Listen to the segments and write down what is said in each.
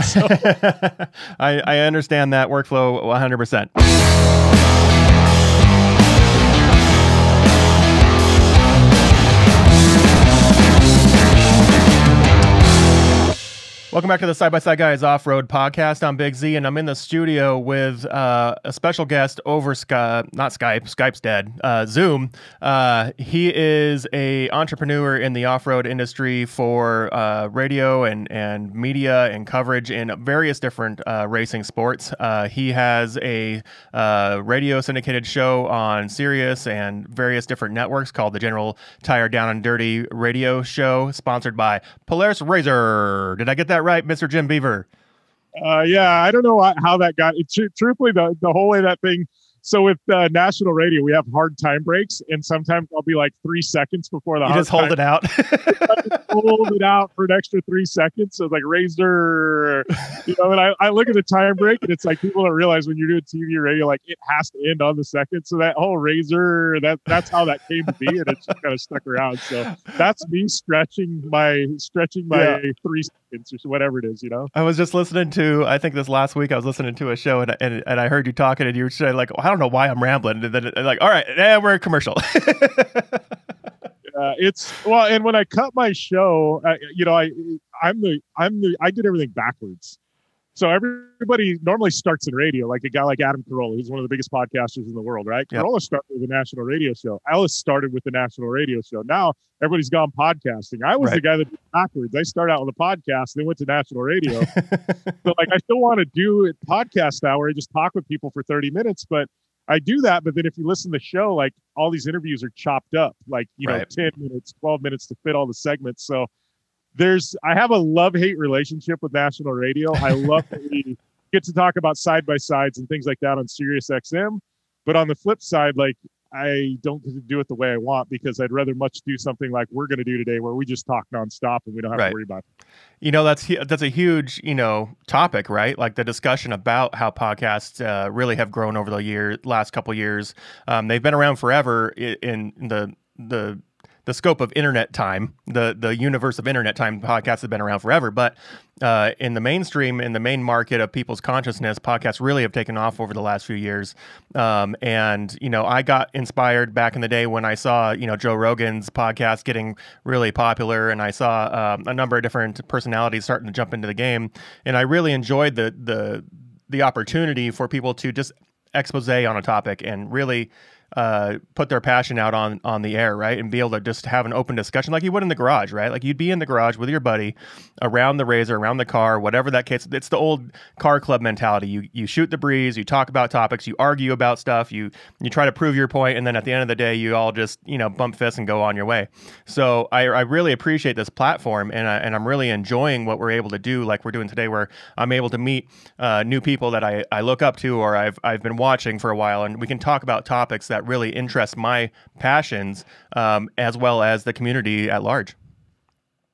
so. I, I understand that workflow 100%. Welcome back to the Side by Side Guys Off Road Podcast. I'm Big Z, and I'm in the studio with uh, a special guest over Skype, not Skype. Skype's dead. Uh, Zoom. Uh, he is a entrepreneur in the off road industry for uh, radio and and media and coverage in various different uh, racing sports. Uh, he has a radio syndicated show on Sirius and various different networks called the General Tire Down and Dirty Radio Show, sponsored by Polaris Razor. Did I get that? that right, Mr. Jim Beaver? Uh, yeah, I don't know how that got. It, truthfully, the, the whole way that thing. So with uh, national radio, we have hard time breaks, and sometimes I'll be like three seconds before the. You just hold time. it out. hold it out for an extra three seconds. So like razor, you know. And I, I look at the time break, and it's like people don't realize when you're doing TV radio, like it has to end on the second. So that whole razor, that that's how that came to be, and it's kind of stuck around. So that's me stretching my stretching my yeah. three seconds or whatever it is, you know? I was just listening to, I think this last week, I was listening to a show and, and, and I heard you talking and you were saying, like, oh, I don't know why I'm rambling. And then, and uh, like, all right, eh, we're a commercial. it's well and when i cut my show you know i i'm the i'm the i did everything backwards so everybody normally starts in radio, like a guy like Adam Carolla, who's one of the biggest podcasters in the world, right? Yep. Carolla started with a national radio show. Ellis started with the national radio show. Now everybody's gone podcasting. I was right. the guy that did backwards. I started out with a podcast, then went to national radio. so like I still want to do a podcast now I just talk with people for 30 minutes, but I do that, but then if you listen to the show, like all these interviews are chopped up, like you right. know, 10 minutes, 12 minutes to fit all the segments. So there's I have a love hate relationship with national radio. I love that we get to talk about side by sides and things like that on Sirius XM. But on the flip side, like I don't get to do it the way I want because I'd rather much do something like we're going to do today, where we just talk nonstop and we don't have right. to worry about. It. You know, that's that's a huge you know topic, right? Like the discussion about how podcasts uh, really have grown over the year, last couple years. Um, they've been around forever in, in the the the scope of internet time, the the universe of internet time, podcasts have been around forever. But uh, in the mainstream, in the main market of people's consciousness, podcasts really have taken off over the last few years. Um, and you know, I got inspired back in the day when I saw you know Joe Rogan's podcast getting really popular, and I saw um, a number of different personalities starting to jump into the game. And I really enjoyed the the the opportunity for people to just expose on a topic and really uh, put their passion out on on the air, right, and be able to just have an open discussion like you would in the garage, right? Like you'd be in the garage with your buddy, around the razor, around the car, whatever that case. It's the old car club mentality. You you shoot the breeze, you talk about topics, you argue about stuff, you you try to prove your point, and then at the end of the day, you all just you know bump fists and go on your way. So I, I really appreciate this platform, and I, and I'm really enjoying what we're able to do, like we're doing today, where I'm able to meet uh, new people that I, I look up to or I've I've been watching for a while, and we can talk about topics that that really interests my passions um, as well as the community at large.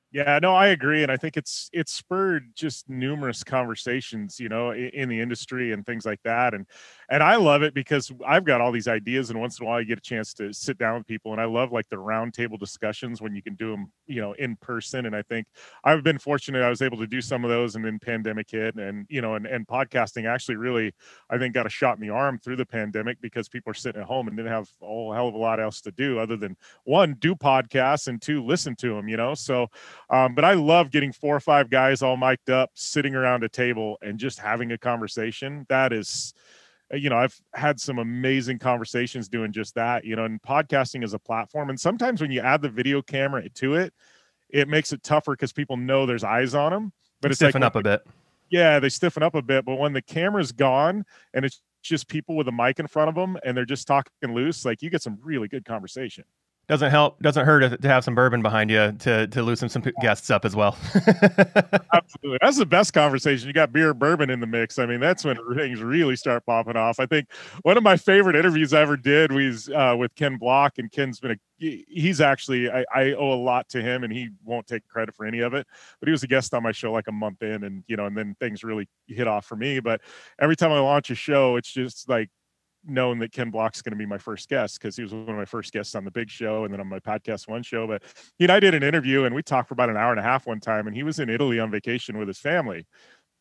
Yeah, no, I agree, and I think it's it's spurred just numerous conversations, you know, in, in the industry and things like that, and and I love it because I've got all these ideas, and once in a while you get a chance to sit down with people, and I love like the roundtable discussions when you can do them, you know, in person. And I think I've been fortunate; I was able to do some of those, and then pandemic hit, and you know, and and podcasting actually really, I think, got a shot in the arm through the pandemic because people are sitting at home and didn't have a whole hell of a lot else to do other than one do podcasts and two listen to them, you know. So, um, but I love getting four or five guys all mic'd up, sitting around a table, and just having a conversation. That is uh, you know, I've had some amazing conversations doing just that, you know, and podcasting is a platform. And sometimes when you add the video camera to it, it makes it tougher because people know there's eyes on them. But it's stiffen like, up a bit. Yeah, they stiffen up a bit. But when the camera's gone and it's just people with a mic in front of them and they're just talking loose, like you get some really good conversation doesn't help doesn't hurt to have some bourbon behind you to to loosen some guests up as well absolutely that's the best conversation you got beer bourbon in the mix i mean that's when things really start popping off i think one of my favorite interviews i ever did was uh, with ken block and ken's been a he's actually I, I, owe a lot to him and he won't take credit for any of it but he was a guest on my show like a month in and you know and then things really hit off for me but every time i launch a show it's just like known that Ken Block's going to be my first guest because he was one of my first guests on the big show and then on my podcast one show. But he and I did an interview and we talked for about an hour and a half one time, and he was in Italy on vacation with his family.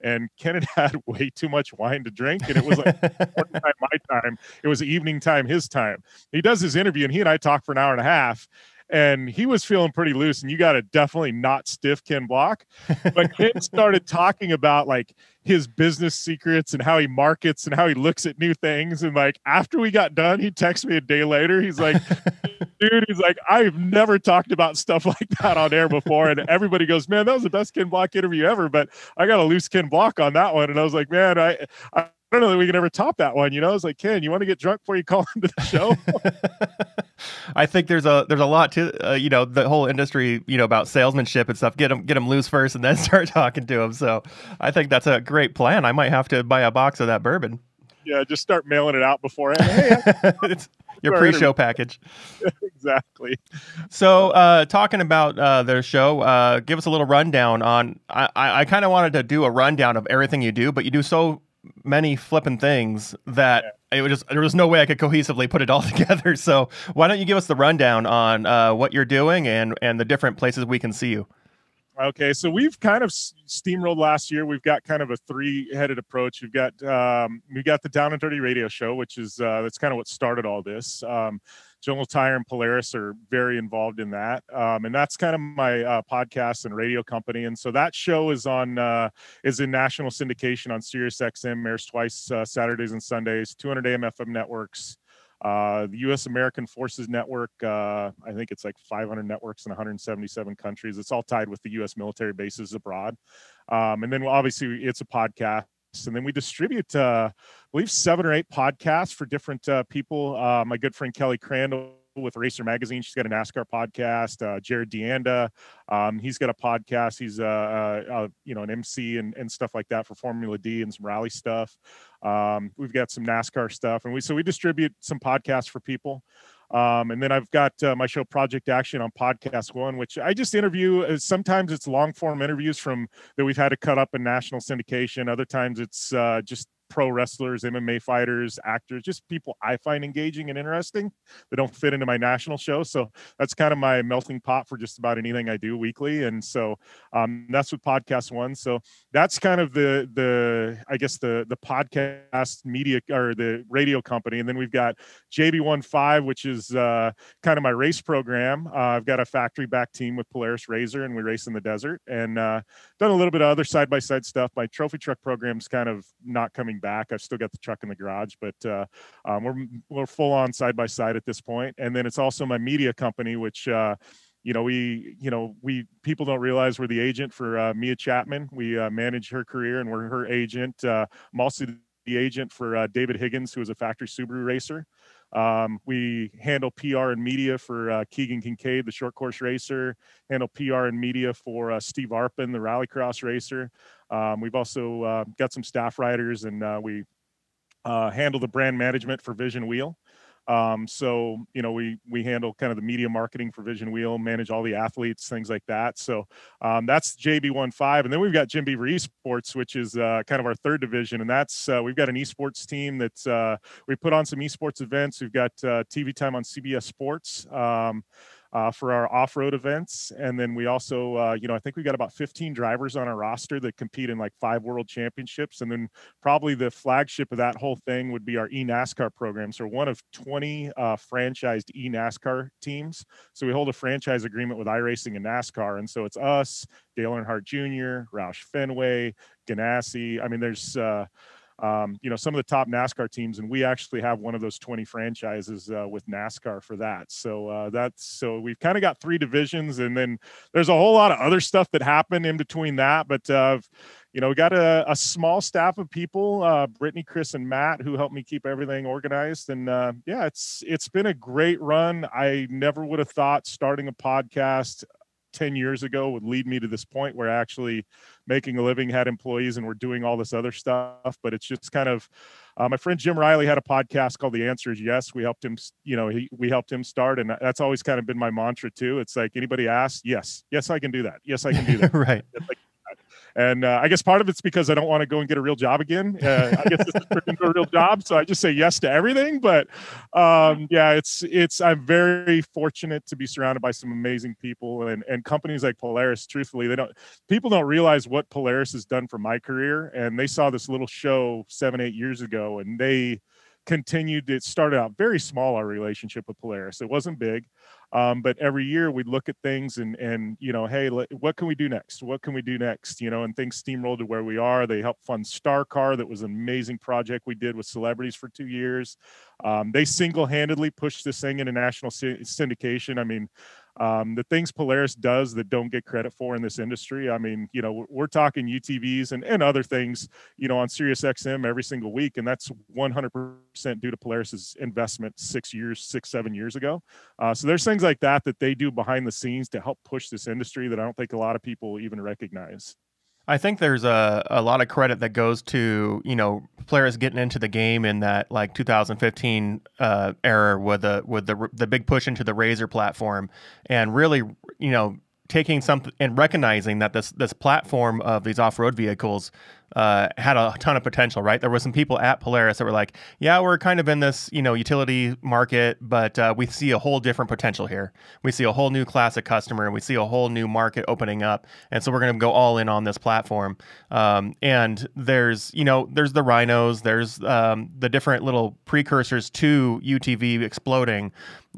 And Ken had had way too much wine to drink, and it was like my time. It was evening time, his time. He does his interview, and he and I talk for an hour and a half, and he was feeling pretty loose. And you got to definitely not stiff Ken Block, but Ken started talking about like his business secrets and how he markets and how he looks at new things. And like after we got done, he texted me a day later. He's like, dude, he's like, I've never talked about stuff like that on air before. And everybody goes, man, that was the best Ken Block interview ever. But I got a loose Ken Block on that one. And I was like, man, I, I I don't know that we can ever top that one. You know, I was like, Ken, you want to get drunk before you call into the show? I think there's a there's a lot to uh, you know the whole industry you know about salesmanship and stuff. Get them get them loose first, and then start talking to them. So I think that's a great great plan. I might have to buy a box of that bourbon. Yeah, just start mailing it out beforehand. Hey, it's your pre-show package. exactly. So, uh, talking about uh, their show, uh, give us a little rundown on. I, I, I kind of wanted to do a rundown of everything you do, but you do so many flipping things that yeah. it was just there was no way I could cohesively put it all together. So, why don't you give us the rundown on uh, what you're doing and and the different places we can see you? Okay, so we've kind of steamrolled last year. We've got kind of a three-headed approach. We've got um, we got the Down and Dirty Radio Show, which is uh, that's kind of what started all this. Um, Tire and Polaris are very involved in that, um, and that's kind of my uh, podcast and radio company. And so that show is on uh, is in national syndication on Sirius XM, airs twice uh, Saturdays and Sundays, 200 AM FM networks. Uh, the U.S. American Forces Network, uh, I think it's like 500 networks in 177 countries. It's all tied with the U.S. military bases abroad. Um, and then obviously it's a podcast. And then we distribute, uh, I believe, seven or eight podcasts for different uh, people. Uh, my good friend Kelly Crandall with Racer Magazine. She's got a NASCAR podcast. Uh, Jared DeAnda, um, he's got a podcast. He's a, uh, uh, uh, you know an MC and, and stuff like that for Formula D and some rally stuff. Um, we've got some NASCAR stuff, and we so we distribute some podcasts for people. Um, and then I've got uh, my show Project Action on Podcast One, which I just interview. sometimes it's long form interviews from that we've had to cut up in national syndication. Other times it's uh, just pro wrestlers, MMA fighters, actors, just people I find engaging and interesting that don't fit into my national show. So that's kind of my melting pot for just about anything I do weekly. And so um, that's with podcast one. So that's kind of the the I guess the the podcast media or the radio company. And then we've got jb Five, which is uh, kind of my race program. Uh, I've got a factory back team with Polaris Razor, and we race in the desert and uh, done a little bit of other side by side stuff. My trophy truck program's kind of not coming coming back. I've still got the truck in the garage, but uh, um, we're we're full on side by side at this point. And then it's also my media company, which. Uh, you know, we, you know, we people don't realize we're the agent for uh, Mia Chapman. We uh, manage her career, and we're her agent. Uh, I'm also the agent for uh, David Higgins, who is a factory Subaru racer. Um, we handle PR and media for uh, Keegan Kincaid, the short course racer, handle PR and media for uh, Steve Arpin, the rallycross racer. Um, we've also uh, got some staff riders and uh, we uh, handle the brand management for Vision Wheel. Um, so you know we we handle kind of the media marketing for Vision Wheel, manage all the athletes, things like that. So um, that's JB15, and then we've got Jim Beaver Esports, which is uh, kind of our third division, and that's uh, we've got an esports team that uh, we put on some esports events. We've got uh, TV time on CBS Sports. Um, uh, for our off-road events. And then we also, uh, you know, I think we got about 15 drivers on our roster that compete in like five world championships. And then probably the flagship of that whole thing would be our eNASCAR program. So one of 20 uh, franchised eNASCAR teams. So we hold a franchise agreement with iRacing and NASCAR. And so it's us, Dale Earnhardt Jr., Roush Fenway, Ganassi. I mean, there's, uh, um, you know some of the top NASCAR teams, and we actually have one of those 20 franchises uh, with NASCAR for that. So uh, that's so we've kind of got three divisions, and then there's a whole lot of other stuff that happened in between that. But uh, you know, we got a, a small staff of people, uh, Brittany, Chris, and Matt, who helped me keep everything organized. And uh, yeah, it's it's been a great run. I never would have thought starting a podcast 10 years ago would lead me to this point where actually making a living had employees and we're doing all this other stuff but it's just kind of uh, my friend jim riley had a podcast called the answer is yes we helped him you know he, we helped him start and that's always kind of been my mantra too it's like anybody asks yes yes i can do that yes i can do that right like, and uh, I guess part of it's because I don't want to go and get a real job again. Uh, I guess this is into a real job, so I just say yes to everything. But um, yeah, it's it's I'm very fortunate to be surrounded by some amazing people and and companies like Polaris. Truthfully, they don't people don't realize what Polaris has done for my career, and they saw this little show seven eight years ago, and they continued it started out very small our relationship with polaris it wasn't big um, but every year we'd look at things and and you know hey what can we do next what can we do next you know and things steamrolled to where we are they helped fund star car that was an amazing project we did with celebrities for two years um, they single-handedly pushed this thing into national syndication i mean um, the things Polaris does that don't get credit for in this industry. I mean, you know, we're, talking UTVs and, and other things, you know, on Sirius XM every single week. And that's 100% due to Polaris's investment six years, six, seven years ago. Uh, so there's things like that that they do behind the scenes to help push this industry that I don't think a lot of people even recognize. I think there's a, a lot of credit that goes to, you know, players getting into the game in that like 2015 uh, era with the with the the big push into the Razor platform and really, you know, taking something and recognizing that this this platform of these off-road vehicles uh, had a ton of potential, right? There were some people at Polaris that were like, "Yeah, we're kind of in this you know utility market, but uh, we see a whole different potential here. We see a whole new class of customer, and we see a whole new market opening up, and so we're going to go all in on this platform." Um, and there's you know there's the rhinos, there's um, the different little precursors to UTV exploding.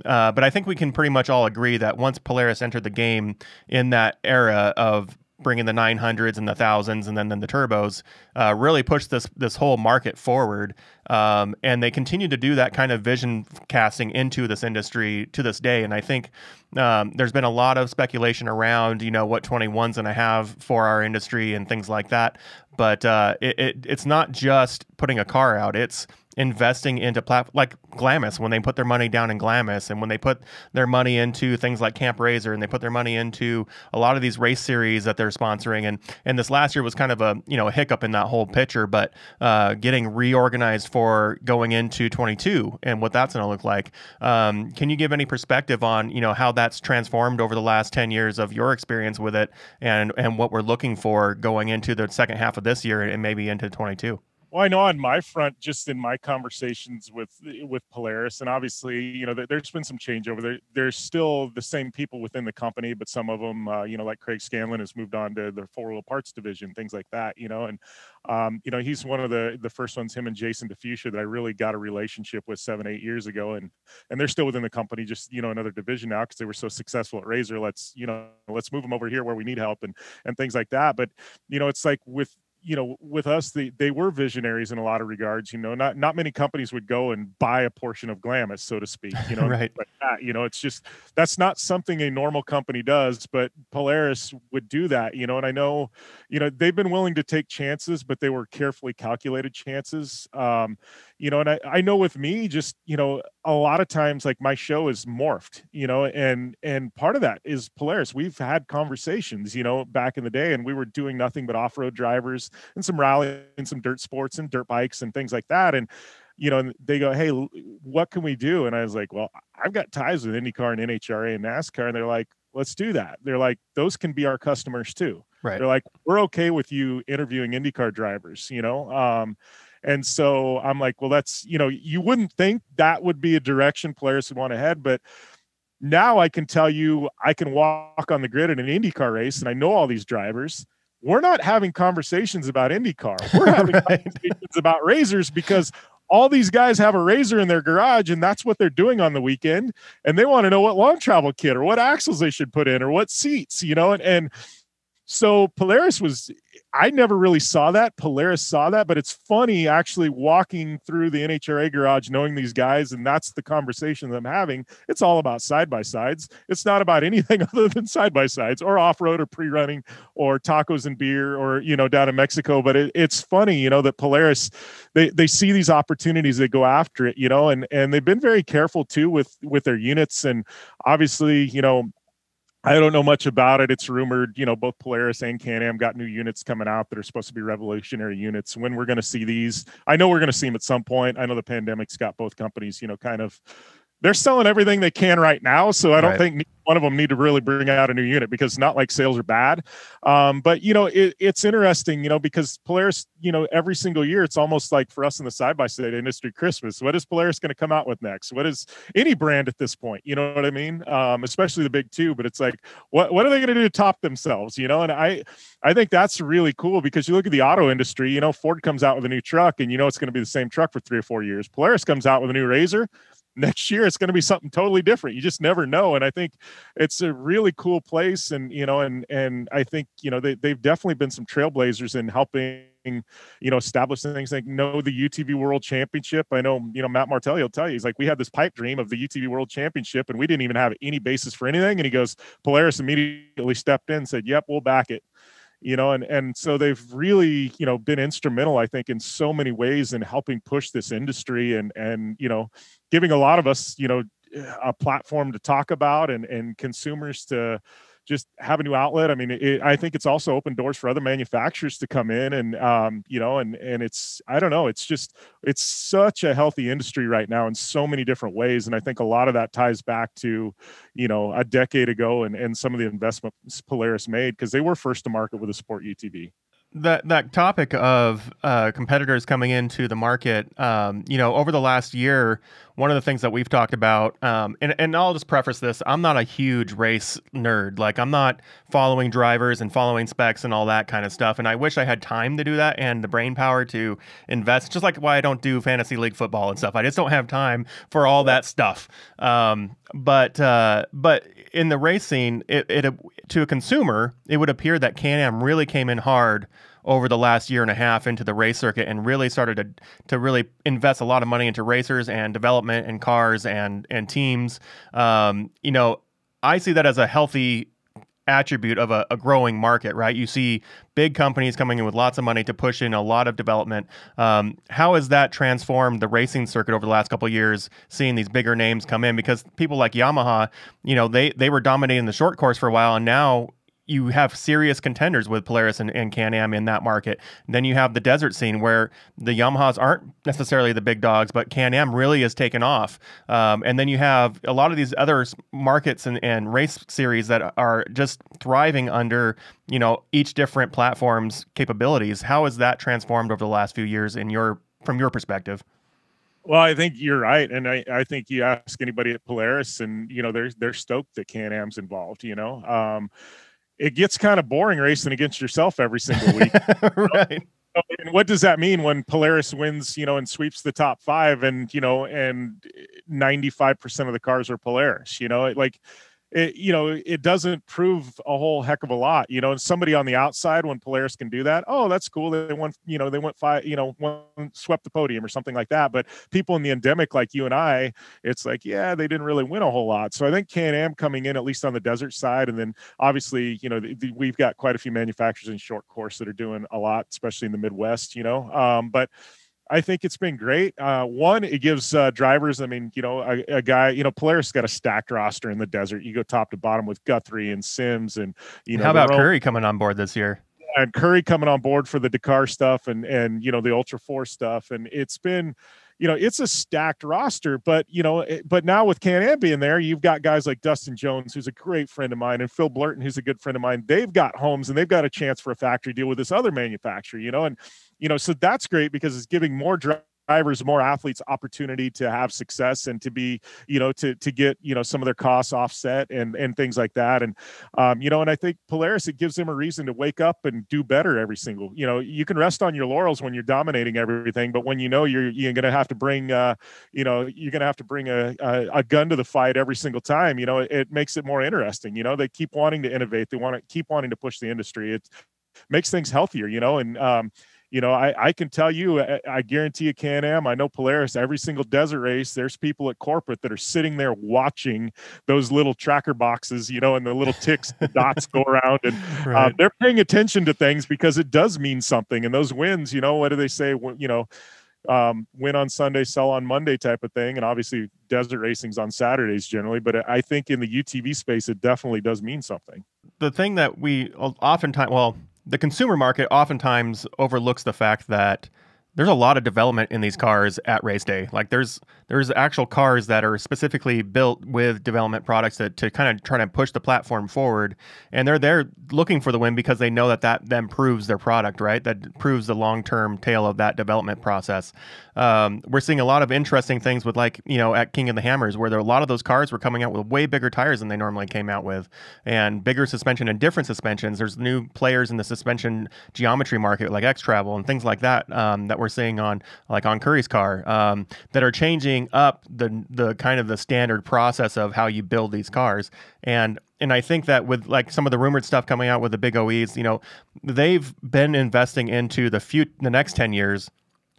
Uh, but I think we can pretty much all agree that once Polaris entered the game in that era of bringing the 900s and the thousands and then, then the turbos uh, really pushed this this whole market forward um, and they continue to do that kind of vision casting into this industry to this day and i think um, there's been a lot of speculation around you know what 21's going to have for our industry and things like that but uh, it, it, it's not just putting a car out it's investing into plat- like Glamis when they put their money down in Glamis and when they put their money into things like Camp Razor and they put their money into a lot of these race series that they're sponsoring and and this last year was kind of a you know a hiccup in that whole picture but uh, getting reorganized for going into 22 and what that's going to look like um, can you give any perspective on you know how that's transformed over the last 10 years of your experience with it and and what we're looking for going into the second half of this year and maybe into 22 well, I know on my front, just in my conversations with with Polaris, and obviously, you know, there's been some changeover. There, there's still the same people within the company, but some of them, uh, you know, like Craig Scanlon has moved on to the four wheel parts division, things like that. You know, and um, you know, he's one of the the first ones, him and Jason Defusia, that I really got a relationship with seven, eight years ago, and and they're still within the company, just you know, another division now because they were so successful at Razor. Let's you know, let's move them over here where we need help and and things like that. But you know, it's like with you know with us they, they were visionaries in a lot of regards you know not not many companies would go and buy a portion of glamis so to speak you know right like that. you know it's just that's not something a normal company does but polaris would do that you know and i know you know they've been willing to take chances but they were carefully calculated chances um you know and i i know with me just you know a lot of times like my show is morphed you know and and part of that is polaris we've had conversations you know back in the day and we were doing nothing but off-road drivers and some rally and some dirt sports and dirt bikes and things like that. And you know, and they go, "Hey, what can we do?" And I was like, "Well, I've got ties with IndyCar and NHRA and NASCAR." And they're like, "Let's do that." They're like, "Those can be our customers too." Right. They're like, "We're okay with you interviewing IndyCar drivers," you know. Um, and so I'm like, "Well, that's you know, you wouldn't think that would be a direction players would want to head, but." Now I can tell you I can walk on the grid in an IndyCar race, and I know all these drivers we're not having conversations about IndyCar. We're having right. conversations about razors because all these guys have a razor in their garage and that's what they're doing on the weekend. And they want to know what long travel kit or what axles they should put in or what seats, you know, and, and so Polaris was, I never really saw that. Polaris saw that, but it's funny actually walking through the NHRA garage, knowing these guys, and that's the conversation that I'm having. It's all about side by sides. It's not about anything other than side by sides or off road or pre running or tacos and beer or, you know, down in Mexico. But it, it's funny, you know, that Polaris, they, they see these opportunities, they go after it, you know, and, and they've been very careful too with, with their units. And obviously, you know, I don't know much about it. It's rumored, you know, both Polaris and Can-Am got new units coming out that are supposed to be revolutionary units. When we're going to see these? I know we're going to see them at some point. I know the pandemic's got both companies, you know, kind of they're selling everything they can right now. So I don't right. think one of them need to really bring out a new unit because it's not like sales are bad. Um, but you know, it, it's interesting, you know, because Polaris, you know, every single year, it's almost like for us in the side by side industry, Christmas. What is Polaris going to come out with next? What is any brand at this point? You know what I mean? Um, especially the big two. But it's like, what what are they going to do to top themselves? You know, and I I think that's really cool because you look at the auto industry. You know, Ford comes out with a new truck, and you know it's going to be the same truck for three or four years. Polaris comes out with a new Razor next year it's going to be something totally different you just never know and i think it's a really cool place and you know and and i think you know they, they've definitely been some trailblazers in helping you know, establishing things like know the UTV World Championship. I know, you know, Matt Martelli will tell you, he's like, we had this pipe dream of the UTV World Championship and we didn't even have any basis for anything. And he goes, Polaris immediately stepped in said, yep, we'll back it you know and and so they've really you know been instrumental i think in so many ways in helping push this industry and and you know giving a lot of us you know a platform to talk about and and consumers to just have a new outlet. I mean, it, I think it's also opened doors for other manufacturers to come in and, um, you know, and, and it's, I don't know, it's just, it's such a healthy industry right now in so many different ways. And I think a lot of that ties back to, you know, a decade ago and, and some of the investments Polaris made because they were first to market with a sport UTV that that topic of uh, competitors coming into the market, um, you know, over the last year, one of the things that we've talked about, um, and and I'll just preface this: I'm not a huge race nerd. Like I'm not following drivers and following specs and all that kind of stuff. And I wish I had time to do that and the brain power to invest. Just like why I don't do fantasy league football and stuff. I just don't have time for all that stuff. Um, but uh, but in the race scene, it it to a consumer, it would appear that Can Am really came in hard over the last year and a half into the race circuit and really started to, to really invest a lot of money into racers and development and cars and and teams. Um, you know, I see that as a healthy attribute of a, a, growing market, right? You see big companies coming in with lots of money to push in a lot of development. Um, how has that transformed the racing circuit over the last couple years? Seeing these bigger names come in because people like Yamaha, you know, they they were dominating the short course for a while, and now you have serious contenders with Polaris and, and Can Am in that market. Then you have the desert scene where the Yamahas aren't necessarily the big dogs, but Can Am really is taken off. Um, and then you have a lot of these other markets and, and race series that are just thriving under you know each different platform's capabilities. How has that transformed over the last few years in your from your perspective? Well, I think you're right, and I, I think you ask anybody at Polaris, and you know they're they're stoked that Can-Am's involved. You know, um, it gets kind of boring racing against yourself every single week. right. So, and what does that mean when Polaris wins, you know, and sweeps the top five and, you know, and 95% of the cars are Polaris, you know, like it, you know, it doesn't prove a whole heck of a lot, you know, and somebody on the outside when Polaris can do that, oh, that's cool. They won, you know, they went five, you know, one swept the podium or something like that. But people in the endemic, like you and I, it's like, yeah, they didn't really win a whole lot. So I think Can-Am coming in, at least on the desert side. And then obviously, you know, the, the, we've got quite a few manufacturers in short course that are doing a lot, especially in the Midwest, you know, um, but I think it's been great. Uh, one, it gives uh, drivers, I mean, you know, a, a, guy, you know, Polaris got a stacked roster in the desert. You go top to bottom with Guthrie and Sims and, you know, how about Curry coming on board this year? And Curry coming on board for the Dakar stuff and, and, you know, the Ultra Four stuff. And it's been, you know, it's a stacked roster. But you know, eh, but now with Can Am being there, you've got guys like Dustin Jones, who's a great friend of mine, and Phil Blurton, who's a good friend of mine. They've got homes and they've got a chance for a factory deal with this other manufacturer. You know, and you know, so that's great because it's giving more drivers, more athletes opportunity to have success and to be, you know, to to get, you know, some of their costs offset and and things like that. And um, you know, and I think Polaris, it gives them a reason to wake up and do better every single, you know, you can rest on your laurels when you're dominating everything, but when you know you're you're gonna have to bring uh, you know, you're gonna have to bring a, a, a gun to the fight every single time, you know, it, it makes it more interesting. You know, they keep wanting to innovate, they want to keep wanting to push the industry. It makes things healthier, you know, and um you know, I, I can tell you, I, guarantee you Can Am, I know Polaris, every single desert race, there's people at corporate that are sitting there watching those little tracker boxes, you know, and the little ticks, the dots go around. And uh, right. they're paying attention to things because it does mean something. And those wins, you know, what do they say? You know, um, win on Sunday, sell on Monday type of thing. And obviously, desert racing's on Saturdays generally, but I think in the UTV space, it definitely does mean something. The thing that we oftentimes, well, the consumer market oftentimes overlooks the fact that there's a lot of development in these cars at race day. Like there's there's actual cars that are specifically built with development products that to kind of try to push the platform forward, and they're there looking for the win because they know that that then proves their product, right? That proves the long term tail of that development process. Um, we're seeing a lot of interesting things with like you know at King of the Hammers where there a lot of those cars were coming out with way bigger tires than they normally came out with, and bigger suspension and different suspensions. There's new players in the suspension geometry market like X Travel and things like that um, that we're seeing on like on Curry's car um, that are changing up the the kind of the standard process of how you build these cars. And and I think that with like some of the rumored stuff coming out with the big OEs, you know, they've been investing into the few the next ten years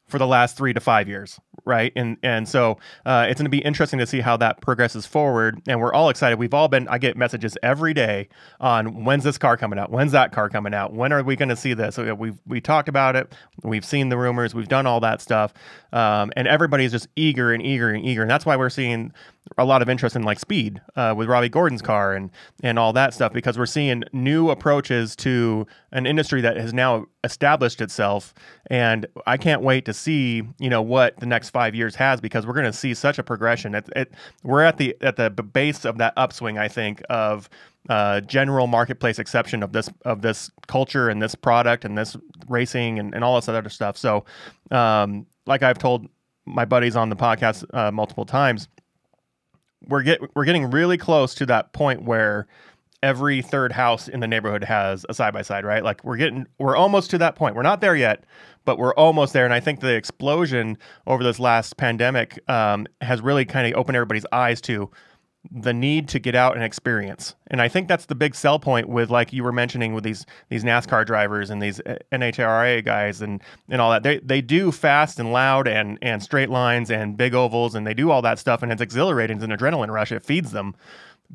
for the last three to five years, right? And and so uh, it's going to be interesting to see how that progresses forward. And we're all excited. We've all been. I get messages every day on when's this car coming out? When's that car coming out? When are we going to see this? So we we talked about it. We've seen the rumors. We've done all that stuff. Um, and is just eager and eager and eager, and that's why we're seeing a lot of interest in like speed uh, with Robbie Gordon's car and and all that stuff because we're seeing new approaches to an industry that has now established itself, and I can't wait to see you know what the next five years has because we're going to see such a progression. It, it, we're at the at the base of that upswing, I think, of uh, general marketplace exception of this of this culture and this product and this racing and, and all this other stuff. So. Um, like I've told my buddies on the podcast uh, multiple times, we're get we're getting really close to that point where every third house in the neighborhood has a side by side, right? Like we're getting we're almost to that point. We're not there yet, but we're almost there. And I think the explosion over this last pandemic um, has really kind of opened everybody's eyes to the need to get out and experience. And I think that's the big sell point with like you were mentioning with these these NASCAR drivers and these uh, NHRA guys and and all that. They they do fast and loud and and straight lines and big ovals and they do all that stuff and it's exhilarating, it's an adrenaline rush. It feeds them.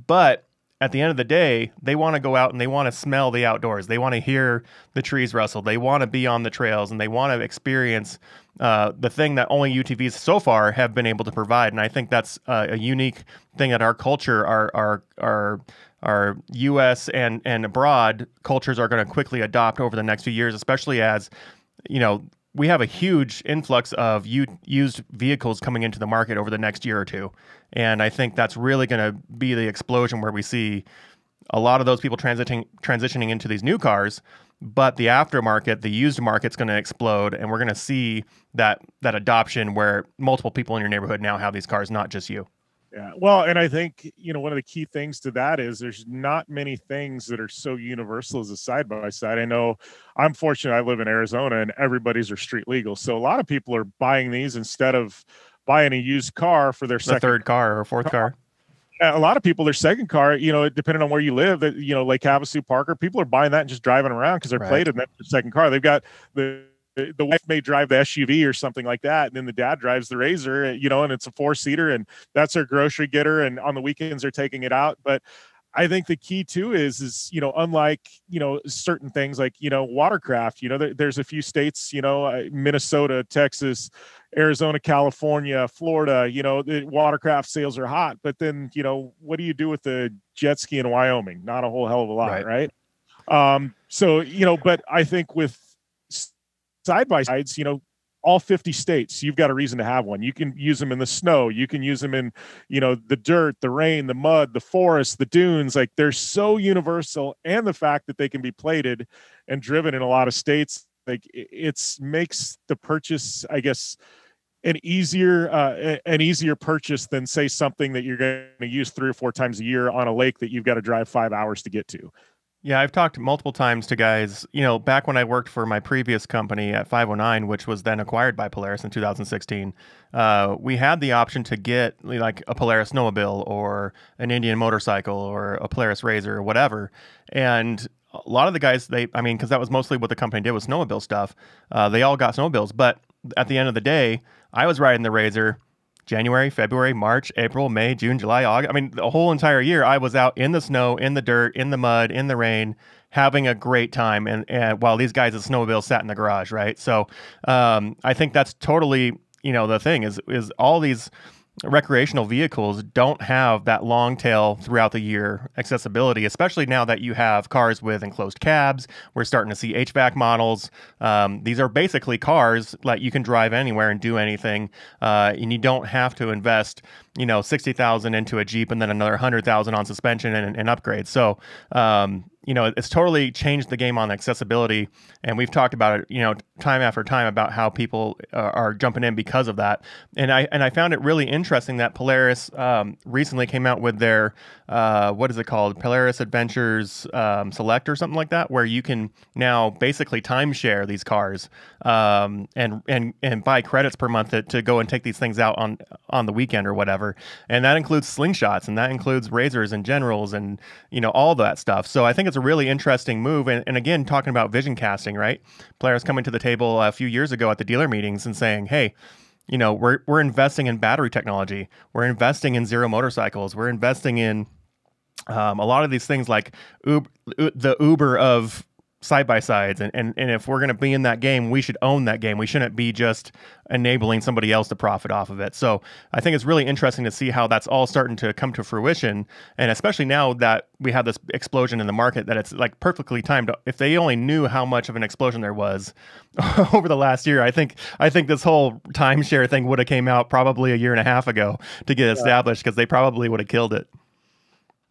But at the end of the day, they want to go out and they want to smell the outdoors. They want to hear the trees rustle. They want to be on the trails and they want to experience uh, the thing that only UTVs so far have been able to provide. And I think that's uh, a unique thing that our culture, our our our our U.S. and and abroad cultures are going to quickly adopt over the next few years, especially as you know we have a huge influx of u- used vehicles coming into the market over the next year or two. And I think that's really going to be the explosion where we see a lot of those people transiting transitioning into these new cars, but the aftermarket, the used market's going to explode and we're going to see that that adoption where multiple people in your neighborhood now have these cars, not just you. Yeah. Well, and I think, you know, one of the key things to that is there's not many things that are so universal as a side by side. I know I'm fortunate I live in Arizona and everybody's are street legal. So a lot of people are buying these instead of buying a used car for their the second third car or fourth car. car a lot of people their second car you know depending on where you live that uh, you know Lake havasu parker people are buying that and just driving around because they're right. plated in that second car they've got the uh, the wife may drive the SUV or something like that, and then the dad drives the Razor, uh, you know, and it's a four seater, and that's their grocery getter, and on the weekends they're taking it out. But I think the key too is is you know unlike you know certain things like you know watercraft, you know there, there's a few states, you know uh, Minnesota, Texas, Arizona, California, Florida, you know, the watercraft sales are hot, but then, you know, what do you do with the jet ski in Wyoming? Not a whole hell of a lot, right? right? Um, so, you know, but I think with side by sides, you know, all 50 states you've got a reason to have one you can use them in the snow you can use them in you know the dirt the rain the mud the forest the dunes like they're so universal and the fact that they can be plated and driven in a lot of states like it's makes the purchase i guess an easier uh, an easier purchase than say something that you're going to use three or four times a year on a lake that you've got to drive five hours to get to yeah, I've talked multiple times to guys, you know, back when I worked for my previous company at 509, which was then acquired by Polaris in 2016, uh, we had the option to get like a Polaris snowmobile or an Indian motorcycle or a Polaris Razor or whatever. And a lot of the guys, they, I mean, because that was mostly what the company did was snowmobile stuff, uh, they all got snowmobiles. But at the end of the day, I was riding the Razor January, February, March, April, May, June, July, August. I mean, the whole entire year I was out in the snow, in the dirt, in the mud, in the rain, having a great time. And, and while these guys at Snowmobile sat in the garage, right? So um, I think that's totally, you know, the thing is is all these recreational vehicles don't have that long tail throughout the year accessibility, especially now that you have cars with enclosed cabs. We're starting to see HVAC models. Um, these are basically cars that you can drive anywhere and do anything, uh, and you don't have to invest you know, 60,000 into a Jeep and then another 100,000 on suspension and, and upgrades. So, um, you know, it's totally changed the game on accessibility. And we've talked about it, you know, time after time about how people uh, are jumping in because of that. And I and I found it really interesting that Polaris um, recently came out with their uh, what is it called, Polaris Adventures um, Select or something like that, where you can now basically timeshare these cars um, and and and buy credits per month to, to go and take these things out on on the weekend or whatever whatever. And that includes slingshots and that includes razors and generals and, you know, all that stuff. So I think it's a really interesting move. And, and again, talking about vision casting, right? Players coming to the table a few years ago at the dealer meetings and saying, hey, you know, we're, we're investing in battery technology, we're investing in zero motorcycles, we're investing in um, a lot of these things like Uber, the Uber of side by sides and, and and if we're going to be in that game we should own that game we shouldn't be just enabling somebody else to profit off of it so i think it's really interesting to see how that's all starting to come to fruition and especially now that we have this explosion in the market that it's like perfectly timed if they only knew how much of an explosion there was over the last year i think i think this whole timeshare thing would have came out probably a year and a half ago to get established because they probably would have killed it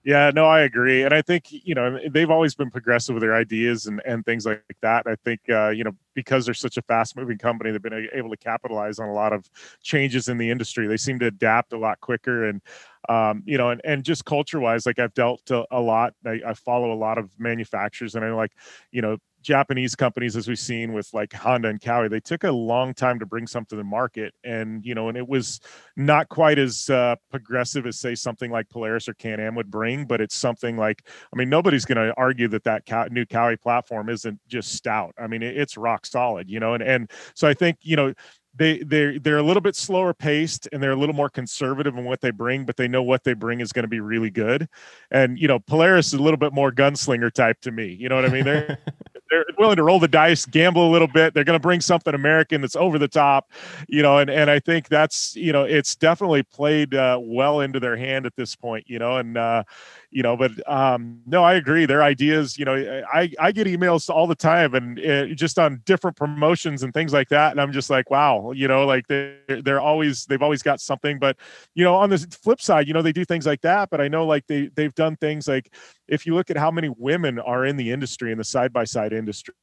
yeah, no, I agree, and I think you know they've always been progressive with their ideas and and things like that. I think uh, you know because they're such a fast moving company, they've been able to capitalize on a lot of changes in the industry. They seem to adapt a lot quicker, and um, you know, and and just culture wise, like I've dealt a, lot. I, I follow a lot of manufacturers, and I like you know Japanese companies, as we've seen with like Honda and Cowie, they took a long time to bring something to market, and you know, and it was not quite as uh, progressive as say something like Polaris or Can Am would bring, but it's something like I mean, nobody's going to argue that that Cow- new Cowie platform isn't just stout. I mean, it, it's rock solid, you know, and and so I think you know they they're they're a little bit slower paced and they're a little more conservative in what they bring but they know what they bring is going to be really good and you know polaris is a little bit more gunslinger type to me you know what i mean they're they're willing to roll the dice, gamble a little bit. They're going to bring something American that's over the top, you know. And and I think that's you know it's definitely played uh, well into their hand at this point, you know. And uh, you know, but um, no, I agree. Their ideas, you know, I I get emails all the time and it, uh, just on different promotions and things like that, and I'm just like, wow, you know, like they they're always they've always got something. But you know, on the flip side, you know, they do things like that. But I know like they they've done things like if you look at how many women are in the industry in the side by side industry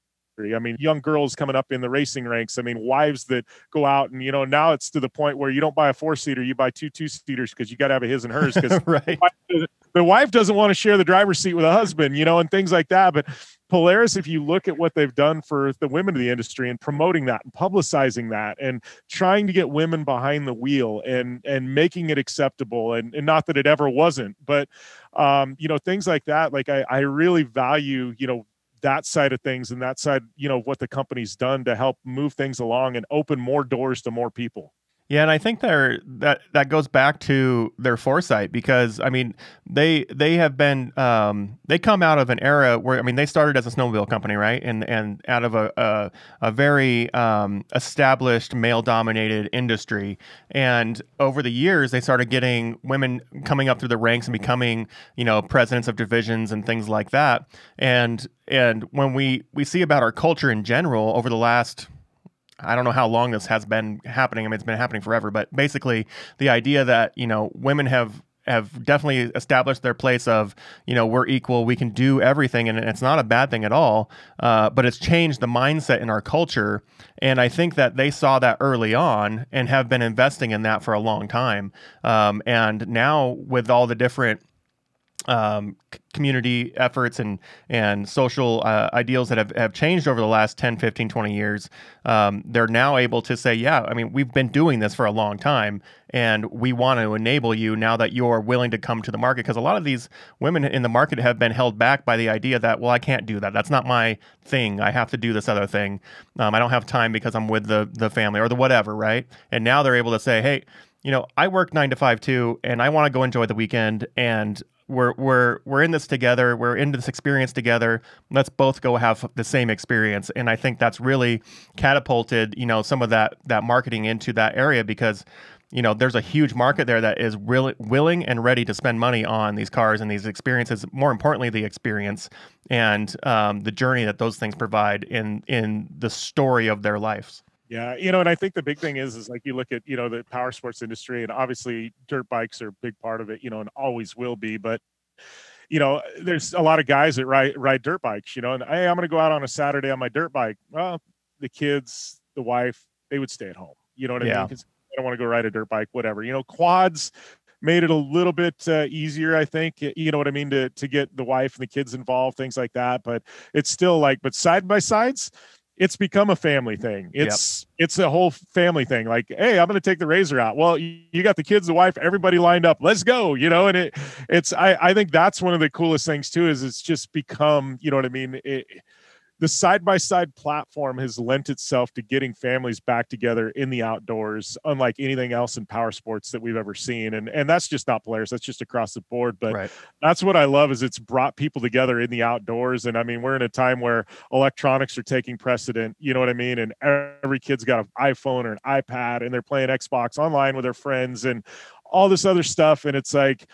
I mean, young girls coming up in the racing ranks. I mean, wives that go out and, you know, now it's to the point where you don't buy a four seater, you buy two two seaters because you got to have a his and hers because right. the wife doesn't want to share the driver's seat with a husband, you know, and things like that. But Polaris, if you look at what they've done for the women of the industry and promoting that and publicizing that and trying to get women behind the wheel and and making it acceptable and, and not that it ever wasn't, but um, you know, things like that. Like I, I really value, you know, that side of things and that side, you know, what the company's done to help move things along and open more doors to more people. Yeah, and I think they're that that goes back to their foresight because I mean they they have been um, they come out of an era where I mean they started as a snowmobile company right and and out of a a, a very um, established male dominated industry and over the years they started getting women coming up through the ranks and becoming you know presidents of divisions and things like that and and when we we see about our culture in general over the last I don't know how long this has been happening. I mean, it's been happening forever, but basically the idea that, you know, women have have definitely established their place of you know we're equal we can do everything and it's not a bad thing at all uh, but it's changed the mindset in our culture and i think that they saw that early on and have been investing in that for a long time um, and now with all the different um, community efforts and and social uh, ideals that have, have changed over the last 10 15 20 years um, they're now able to say yeah i mean we've been doing this for a long time and we want to enable you now that you're willing to come to the market because a lot of these women in the market have been held back by the idea that well i can't do that that's not my thing i have to do this other thing um, i don't have time because i'm with the the family or the whatever right and now they're able to say hey you know, I work nine to five too, and I want to go enjoy the weekend, and we're we're we're in this together. We're in this experience together. Let's both go have the same experience. And I think that's really catapulted, you know, some of that that marketing into that area because you know there's a huge market there that is really willing and ready to spend money on these cars and these experiences more importantly the experience and um, the journey that those things provide in in the story of their lives yeah, you know, and I think the big thing is is like you look at, you know, the power sports industry and obviously dirt bikes are a big part of it, you know, and always will be, but you know, there's a lot of guys that ride ride dirt bikes, you know, and hey, I'm going to go out on a Saturday on my dirt bike. Well, the kids, the wife, they would stay at home. You know what I yeah. mean? I don't want to go ride a dirt bike, whatever. You know, quads made it a little bit uh, easier i think you know what i mean to to get the wife and the kids involved things like that but it's still like but side by sides it's become a family thing. It's yep. it's a whole family thing. Like, hey, I'm going to take the razor out. Well, you, got the kids, the wife, everybody lined up. Let's go. You know, and it it's I I think that's one of the coolest things too is it's just become you know what I mean. It, the side by side platform has lent itself to getting families back together in the outdoors, unlike anything else in power sports that we've ever seen. And and that's just not players; that's just across the board. But right. that's what I love is it's brought people together in the outdoors. And I mean, we're in a time where electronics are taking precedent. You know what I mean? And every kid's got an iPhone or an iPad, and they're playing Xbox online with their friends and all this other stuff. And it's like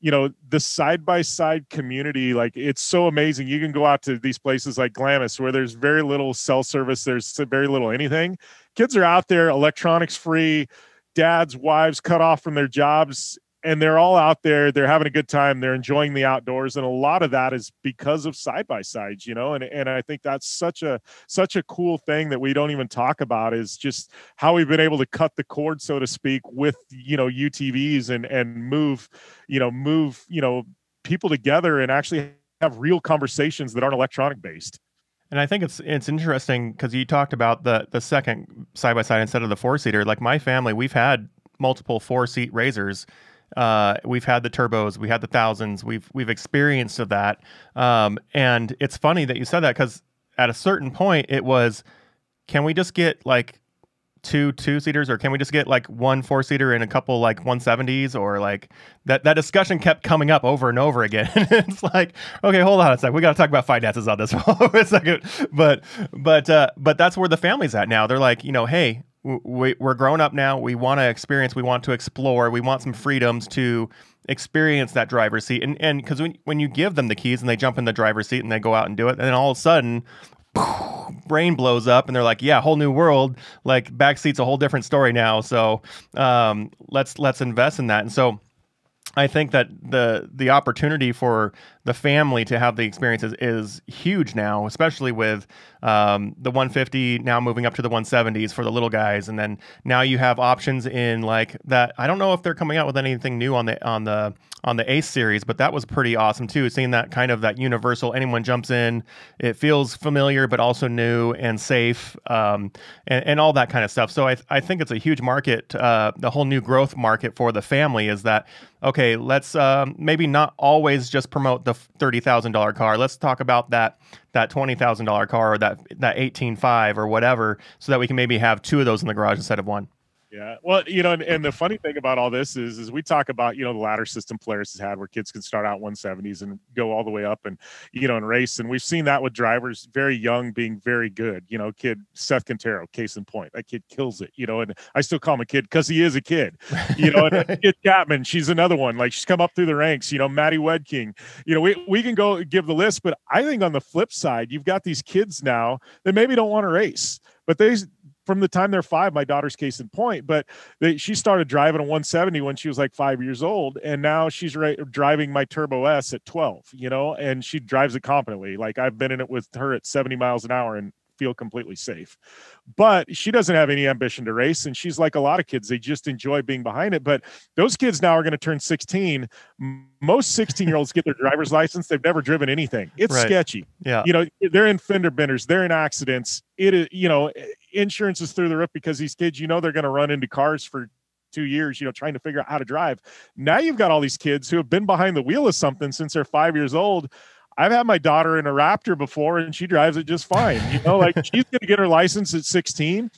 you know the side by side community like it's so amazing you can go out to these places like glamis where there's very little cell service there's very little anything kids are out there electronics free dads wives cut off from their jobs and they're all out there they're having a good time they're enjoying the outdoors and a lot of that is because of side by sides you know and and i think that's such a such a cool thing that we don't even talk about is just how we've been able to cut the cord so to speak with you know utvs and and move you know move you know people together and actually have real conversations that aren't electronic based and I think it's it's interesting because you talked about the the second side by side instead of the four seater. Like my family, we've had multiple four seat razors uh, we've had the turbos, we had the thousands, we've we've experienced of that. Um, and it's funny that you said that because at a certain point it was, can we just get like two two seaters or can we just get like one four seater and a couple like 170s or like that that discussion kept coming up over and over again it's like okay hold on a sec, we got to talk about finances on this for a second but but uh, but that's where the family's at now they're like you know hey we, are grown up now. We want to experience. We want to explore. We want some freedoms to experience that driver's seat. And and because when when you give them the keys and they jump in the driver's seat and they go out and do it, and then all of a sudden, brain blows up and they're like, yeah, whole new world. Like backseat's a whole different story now. So um, let's let's invest in that. And so. I think that the the opportunity for the family to have the experiences is huge now, especially with um, the 150 now moving up to the 170s for the little guys, and then now you have options in like that. I don't know if they're coming out with anything new on the on the on the Ace series, but that was pretty awesome too. Seeing that kind of that universal, anyone jumps in, it feels familiar but also new and safe, um, and, and, all that kind of stuff. So I I think it's a huge market, uh, the whole new growth market for the family is that okay, let's um, maybe not always just promote the thirty thousand dollar car. Let's talk about that that twenty thousand dollar car or that that eighteen five or whatever, so that we can maybe have two of those in the garage instead of one. Yeah. Well, you know, and, and, the funny thing about all this is, is we talk about, you know, the ladder system players has had where kids can start out 170s and go all the way up and, you know, and race. And we've seen that with drivers very young being very good, you know, kid Seth Quintero, case in point, that kid kills it, you know, and I still call him a kid cause he is a kid, you know, and kid Chapman, she's another one, like she's come up through the ranks, you know, Maddie Wedking, you know, we, we can go give the list, but I think on the flip side, you've got these kids now that maybe don't want to race, but they from the time they're five, my daughter's case in point, but they, she started driving a 170 when she was like five years old. And now she's right driving my Turbo S at 12, you know, and she drives it competently. Like I've been in it with her at 70 miles an hour and feel completely safe. But she doesn't have any ambition to race. And she's like a lot of kids, they just enjoy being behind it. But those kids now are going to turn 16. Most 16 year olds get their driver's license. They've never driven anything. It's right. sketchy. Yeah. You know, they're in fender benders, they're in accidents. It is, you know, insurance is through the roof because these kids, you know, they're going to run into cars for two years, you know, trying to figure out how to drive. Now you've got all these kids who have been behind the wheel of something since they're five years old. I've had my daughter in a Raptor before and she drives it just fine. You know, like she's going to get her license at 16.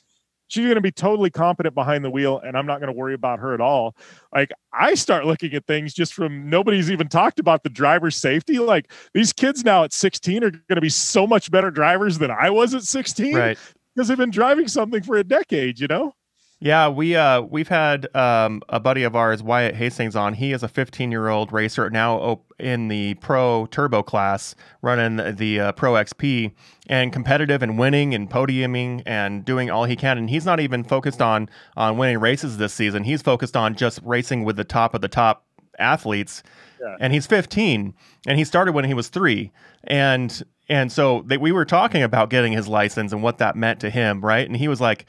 She's going to be totally competent behind the wheel and I'm not going to worry about her at all. Like I start looking at things just from nobody's even talked about the driver's safety. Like these kids now at 16 are going to be so much better drivers than I was at 16. Right because they've been driving something for a decade, you know? Yeah, we uh we've had um, a buddy of ours, Wyatt Hastings, on. He is a 15 year old racer now op- in the pro turbo class, running the uh, pro XP and competitive and winning and podiuming and doing all he can. And he's not even focused on on winning races this season. He's focused on just racing with the top of the top athletes. Yeah. And he's 15, and he started when he was three. And and so they, we were talking about getting his license and what that meant to him, right? And he was like,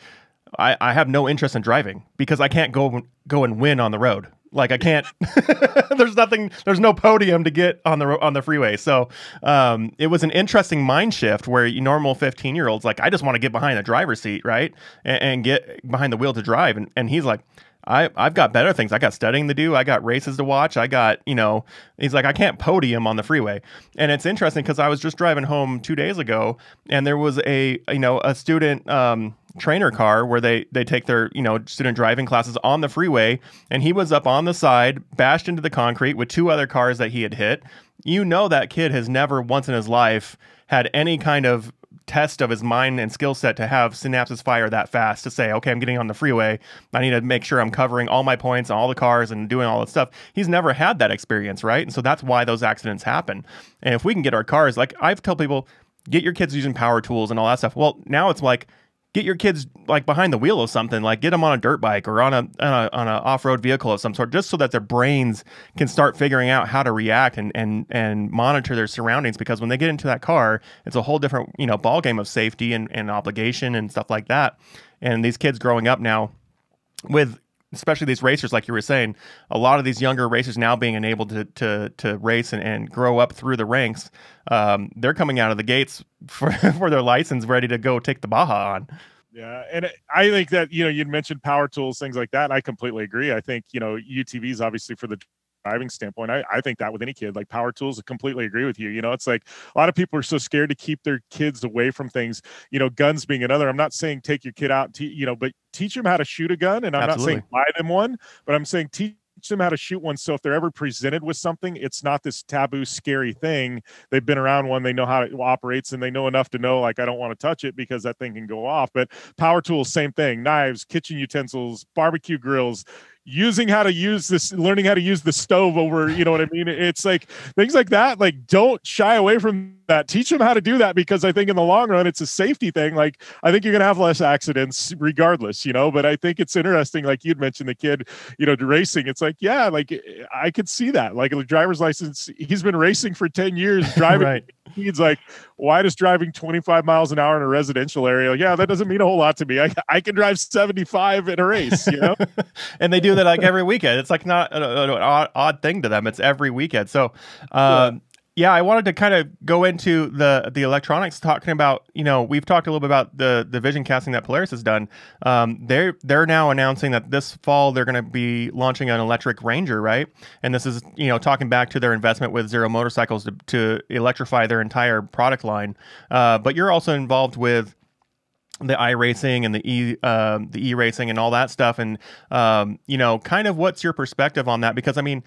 I, I have no interest in driving because I can't go go and win on the road. Like I can't. there's nothing. There's no podium to get on the on the freeway. So um, it was an interesting mind shift where normal 15 year olds like I just want to get behind the driver's seat, right, and, and get behind the wheel to drive. And, and he's like, I, I've got better things. I got studying to do. I got races to watch. I got, you know, he's like, I can't podium on the freeway. And it's interesting because I was just driving home two days ago and there was a, you know, a student, um, trainer car where they they take their you know student driving classes on the freeway and he was up on the side bashed into the concrete with two other cars that he had hit you know that kid has never once in his life had any kind of test of his mind and skill set to have synapses fire that fast to say, okay, I'm getting on the freeway. I need to make sure I'm covering all my points on all the cars and doing all that stuff. He's never had that experience, right? And so that's why those accidents happen. And if we can get our cars, like I've told people, get your kids using power tools and all that stuff. Well, now it's like get your kids like behind the wheel of something like get them on a dirt bike or on a on a, on a off-road vehicle of some sort just so that their brains can start figuring out how to react and and and monitor their surroundings because when they get into that car it's a whole different you know ball game of safety and, and obligation and stuff like that and these kids growing up now with especially these racers, like you were saying, a lot of these younger racers now being enabled to to, to race and, and grow up through the ranks, um, they're coming out of the gates for, for their license, ready to go take the Baja on. Yeah, and I think that you know you'd mentioned power tools, things like that. I completely agree. I think you know UTVs obviously for the driving standpoint, I, I think that with any kid, like power tools, I completely agree with you. You know, it's like a lot of people are so scared to keep their kids away from things, you know, guns being another. I'm not saying take your kid out, you know, but teach them how to shoot a gun. And I'm Absolutely. not saying buy them one, but I'm saying teach them how to shoot one. So if they're ever presented with something, it's not this taboo, scary thing. They've been around one, they know how it operates, and they know enough to know, like, I don't want to touch it because that thing can go off. But power tools, same thing knives, kitchen utensils, barbecue grills, using how to use this learning how to use the stove over you know what i mean it's like things like that like don't shy away from that. Teach them how to do that because I think in the long run it's a safety thing. Like I think you're gonna have less accidents regardless, you know. But I think it's interesting, like you'd mentioned the kid, you know, racing. It's like, yeah, like I could see that. Like a driver's license, he's been racing for 10 years, driving right. he's like, why does driving 25 miles an hour in a residential area? Yeah, that doesn't mean a whole lot to me. I, I can drive 75 in a race, you know? and they do that like every weekend. It's like not an, uh, uh, an odd, odd, thing to them. It's every weekend. So, um, yeah yeah, I wanted to kind of go into the the electronics, talking about you know we've talked a little bit about the the vision casting that Polaris has done. Um, they're they're now announcing that this fall they're going to be launching an electric Ranger, right? And this is you know talking back to their investment with Zero Motorcycles to, to electrify their entire product line. Uh, but you're also involved with the iRacing and the e um, the e racing and all that stuff, and um, you know, kind of what's your perspective on that? Because I mean,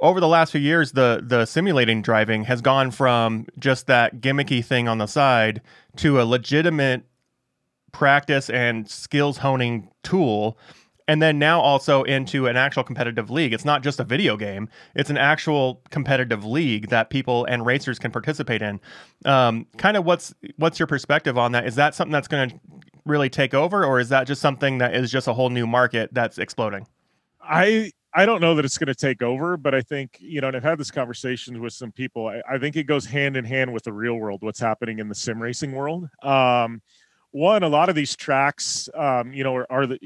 over the last few years, the the simulating driving has gone from just that gimmicky thing on the side to a legitimate practice and skills honing tool. And then now also into an actual competitive league. It's not just a video game; it's an actual competitive league that people and racers can participate in. Um, kind of what's what's your perspective on that? Is that something that's going to really take over, or is that just something that is just a whole new market that's exploding? I I don't know that it's going to take over, but I think, you know, and I've had this conversation with some people. I, I think it goes hand in hand with the real world, what's happening in the sim racing world. Um, one, a lot of these tracks, um, you know, are, are the,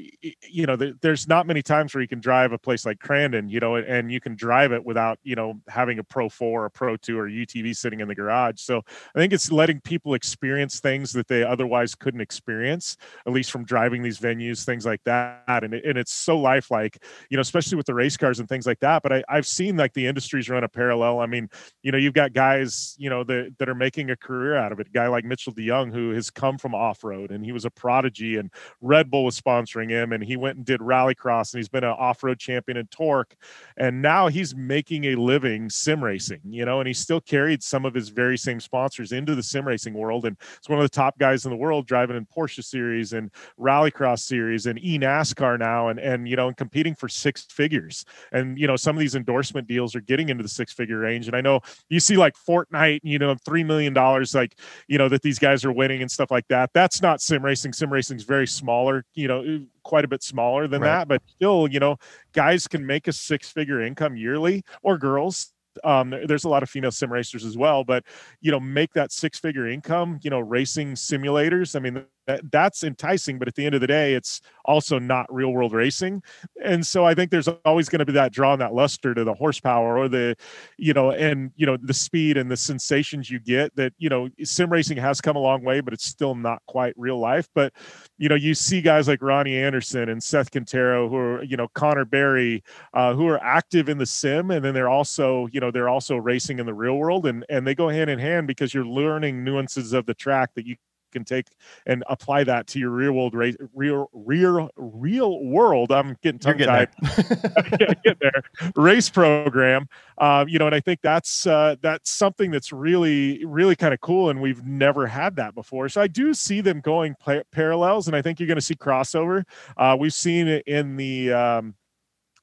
you know, the, there's not many times where you can drive a place like Crandon, you know, and you can drive it without, you know, having a Pro 4 or Pro 2 or UTV sitting in the garage. So I think it's letting people experience things that they otherwise couldn't experience, at least from driving these venues, things like that. And, it, and it's so lifelike, you know, especially with the race cars and things like that. But I, I've seen like the industries run a parallel. I mean, you know, you've got guys, you know, that, that are making a career out of it. A guy like Mitchell DeYoung, who has come from off road road, and he was a prodigy. And Red Bull was sponsoring him, and he went and did rallycross, and he's been an off road champion in Torque, and now he's making a living sim racing. You know, and he still carried some of his very same sponsors into the sim racing world, and it's one of the top guys in the world driving in Porsche series and rallycross series and e NASCAR now, and and you know, and competing for six figures. And you know, some of these endorsement deals are getting into the six figure range. And I know you see like Fortnite, you know, three million dollars, like you know, that these guys are winning and stuff like that. That's not sim racing. Sim racing is very smaller, you know, quite a bit smaller than right. that, but still, you know, guys can make a six figure income yearly or girls. Um, there's a lot of female sim racers as well, but you know, make that six figure income, you know, racing simulators. I mean, that, that's enticing but at the end of the day it's also not real world racing and so i think there's always going to be that draw and that luster to the horsepower or the you know and you know the speed and the sensations you get that you know sim racing has come a long way but it's still not quite real life but you know you see guys like ronnie anderson and seth quintero who are you know connor berry uh, who are active in the sim and then they're also you know they're also racing in the real world and and they go hand in hand because you're learning nuances of the track that you can take and apply that to your real world race, real real real world. I'm getting tongue tied. Get, there race program. Um, you know, and I think that's uh, that's something that's really really kind of cool, and we've never had that before. So I do see them going parallels, and I think you're going to see crossover. Uh, we've seen it in the um,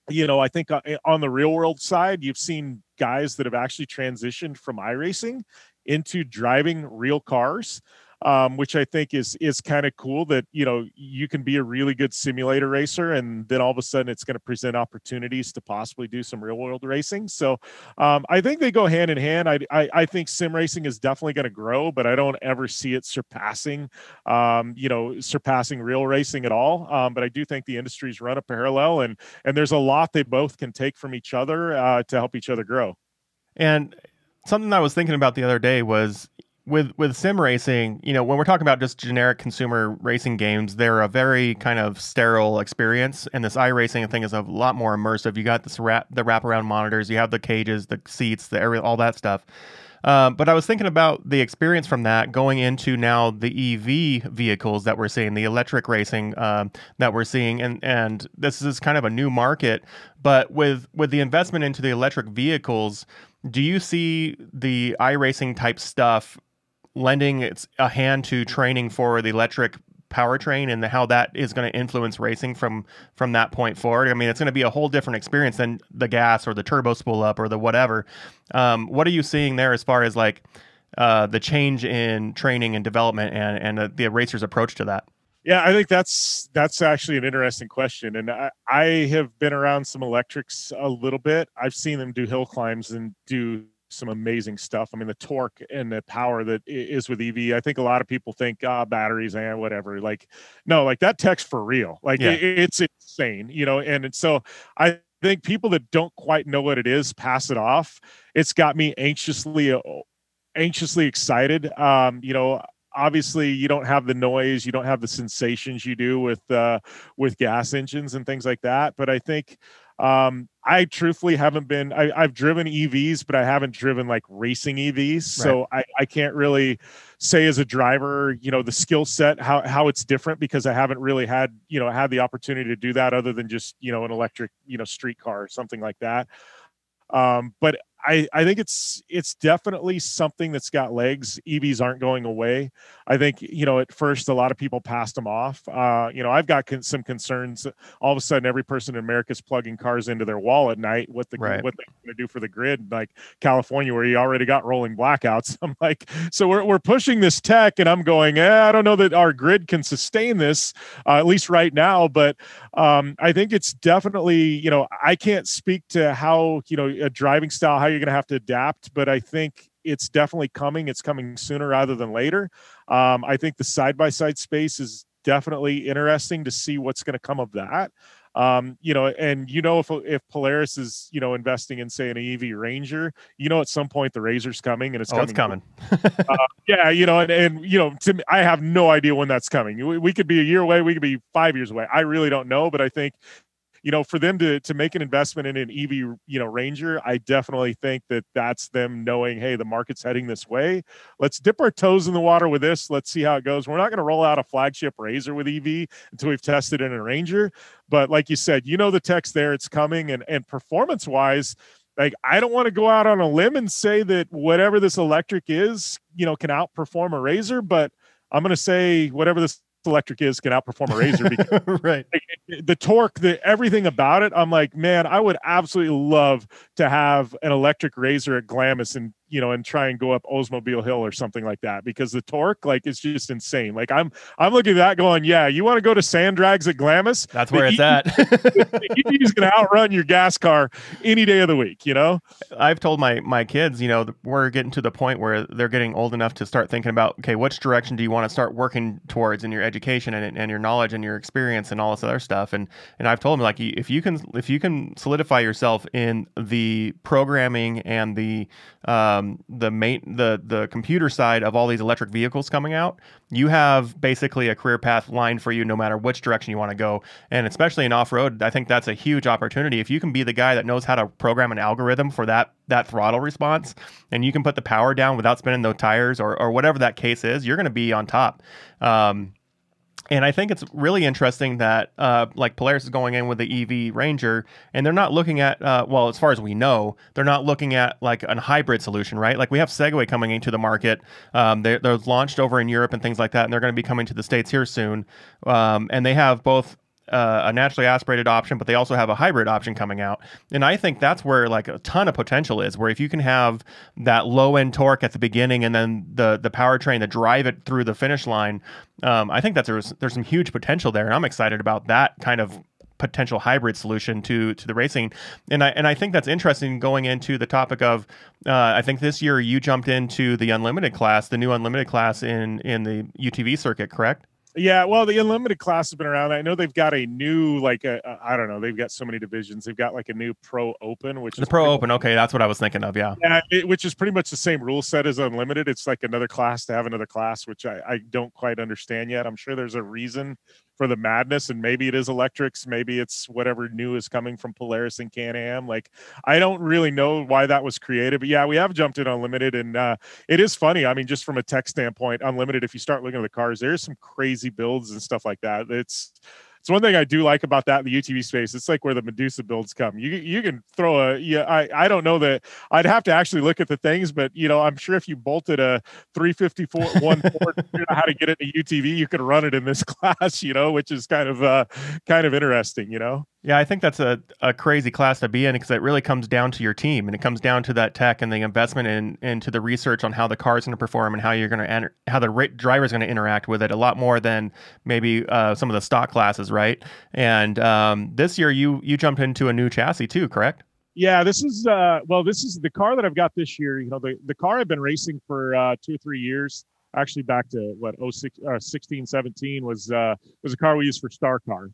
you know, I think uh, eh, on the real world side, you've seen guys that have actually transitioned from iRacing into driving real cars um, which I think is is kind of cool that you know you can be a really good simulator racer, and then all of a sudden it's going to present opportunities to possibly do some real world racing. So um, I think they go hand in hand. I I, I think sim racing is definitely going to grow, but I don't ever see it surpassing, um, you know, surpassing real racing at all. Um, but I do think the industries run a parallel, and and there's a lot they both can take from each other uh, to help each other grow. And something I was thinking about the other day was with with sim racing, you know, when we're talking about just generic consumer racing games, they're a very kind of sterile experience, and this iRacing thing is a lot more immersive. You got this wrap the wraparound monitors, you have the cages, the seats, the area, all that stuff. Uh, but I was thinking about the experience from that going into now the EV vehicles that we're seeing, the electric racing um, that we're seeing, and and this is kind of a new market. But with with the investment into the electric vehicles, do you see the iRacing type stuff lending its a hand to training for the electric powertrain and how that is going to influence racing from from that point forward. I mean, it's going to be a whole different experience than the gas or the turbo spool up or the whatever. Um, what are you seeing there as far as like uh, the change in training and development and and the racers' approach to that? Yeah, I think that's that's actually an interesting question, and I, I have been around some electrics a little bit. I've seen them do hill climbs and do some amazing stuff. I mean, the torque and the power that is with EV. I think a lot of people think ah, batteries and eh, whatever. Like, no, like that tech's for real. Like yeah. it, it's insane, you know. And so I think people that don't quite know what it is pass it off. It's got me anxiously, uh, anxiously excited. Um, you know, obviously you don't have the noise, you don't have the sensations you do with uh, with gas engines and things like that. But I think um, I truthfully haven't been. I, have driven EVs, but I haven't driven like racing EVs, right. so I, I can't really say as a driver, you know, the skill set how how it's different because I haven't really had you know had the opportunity to do that other than just you know an electric you know street car or something like that. Um, but I, I think it's it's definitely something that's got legs. EVs aren't going away. I think you know at first a lot of people passed them off. Uh, you know I've got con- some concerns. All of a sudden every person in America is plugging cars into their wall at night. What the right. what they're going to do for the grid? Like California where you already got rolling blackouts. I'm like so we're we're pushing this tech and I'm going. Eh, I don't know that our grid can sustain this uh, at least right now. But um, I think it's definitely you know I can't speak to how you know a driving style. How you're going to have to adapt, but I think it's definitely coming. It's coming sooner rather than later. Um, I think the side by side space is definitely interesting to see what's going to come of that. Um, you know, and you know if if Polaris is you know investing in say an EV Ranger, you know at some point the Razor's coming and it's oh, coming. It's coming. uh, yeah, you know, and, and you know, to me, I have no idea when that's coming. We, we could be a year away, we could be five years away. I really don't know, but I think you know, for them to to make an investment in an EV, you know, Ranger, I definitely think that that's them knowing, hey, the market's heading this way. Let's dip our toes in the water with this. Let's see how it goes. We're not going to roll out a flagship Razor with EV until we've tested in a Ranger. But like you said, you know the text there, it's coming, and and performance wise like I don't want to go out on a limb and say that whatever this electric is, you know, can outperform a razor, but I'm going to say whatever this electric is can outperform a razor right the torque the everything about it i'm like man i would absolutely love to have an electric razor at glamis in you know and try and go up Oldsmobile Hill or something like that because the torque like is just insane. Like I'm I'm looking at that going, yeah, you want to go to sand drags at Glamis? That's where the it's at. He's going to outrun your gas car any day of the week, you know? I've told my my kids, you know, we're getting to the point where they're getting old enough to start thinking about, okay, which direction do you want to start working towards in your education and, and your knowledge and your experience and all this other stuff? And and I've told them like if you can if you can solidify yourself in the programming and the um, um, the main the the computer side of all these electric vehicles coming out, you have basically a career path lined for you no matter which direction you want to go. And especially in off road, I think that's a huge opportunity. If you can be the guy that knows how to program an algorithm for that that throttle response, and you can put the power down without spinning those tires or or whatever that case is, you're going to be on top. Um, and I think it's really interesting that uh, like Polaris is going in with the EV Ranger, and they're not looking at uh, well, as far as we know, they're not looking at like an hybrid solution, right? Like we have Segway coming into the market. Um, they're, they're, launched over in Europe and things like that, and they're going to be coming to the states here soon. Um, and they have both uh, a naturally aspirated option, but they also have a hybrid option coming out. And I think that's where like a ton of potential is, where if you can have that low end torque at the beginning and then the the powertrain to drive it through the finish line, um, I think that there's there's some huge potential there, and I'm excited about that kind of potential hybrid solution to to the racing. And I and I think that's interesting going into the topic of uh, I think this year you jumped into the unlimited class, the new unlimited class in in the UTV circuit, correct? Yeah, well, the unlimited class has been around. I know they've got a new, like I don't know, they've got so many divisions. They've got like a new pro open, which the is pro open. okay, that's what I was thinking of. Yeah, yeah it, which is pretty much the same rule set as unlimited. It's like another class to have another class, which I, I don't quite understand yet. I'm sure there's a reason for the madness and maybe it is electrics maybe it's whatever new is coming from polaris and can-am like i don't really know why that was created but yeah we have jumped in unlimited and uh, it is funny i mean just from a tech standpoint unlimited if you start looking at the cars there's some crazy builds and stuff like that it's it's one thing I do like about that the UTV space. It's like where the Medusa builds come. You you can throw a yeah. I I don't know that I'd have to actually look at the things, but you know I'm sure if you bolted a 354 one you know how to get it to UTV, you could run it in this class. You know, which is kind of uh kind of interesting. You know. Yeah, I think that's a, a crazy class to be in because it really comes down to your team and it comes down to that tech and the investment in, into the research on how the car is going to perform and how you're going to enter, how the driver is going to interact with it a lot more than maybe uh, some of the stock classes, right? And um, this year you you jumped into a new chassis too, correct? Yeah, this is uh, well, this is the car that I've got this year. You know, the, the car I've been racing for uh, two or three years actually back to what 06, uh, 16 17 was uh, was a car we used for star car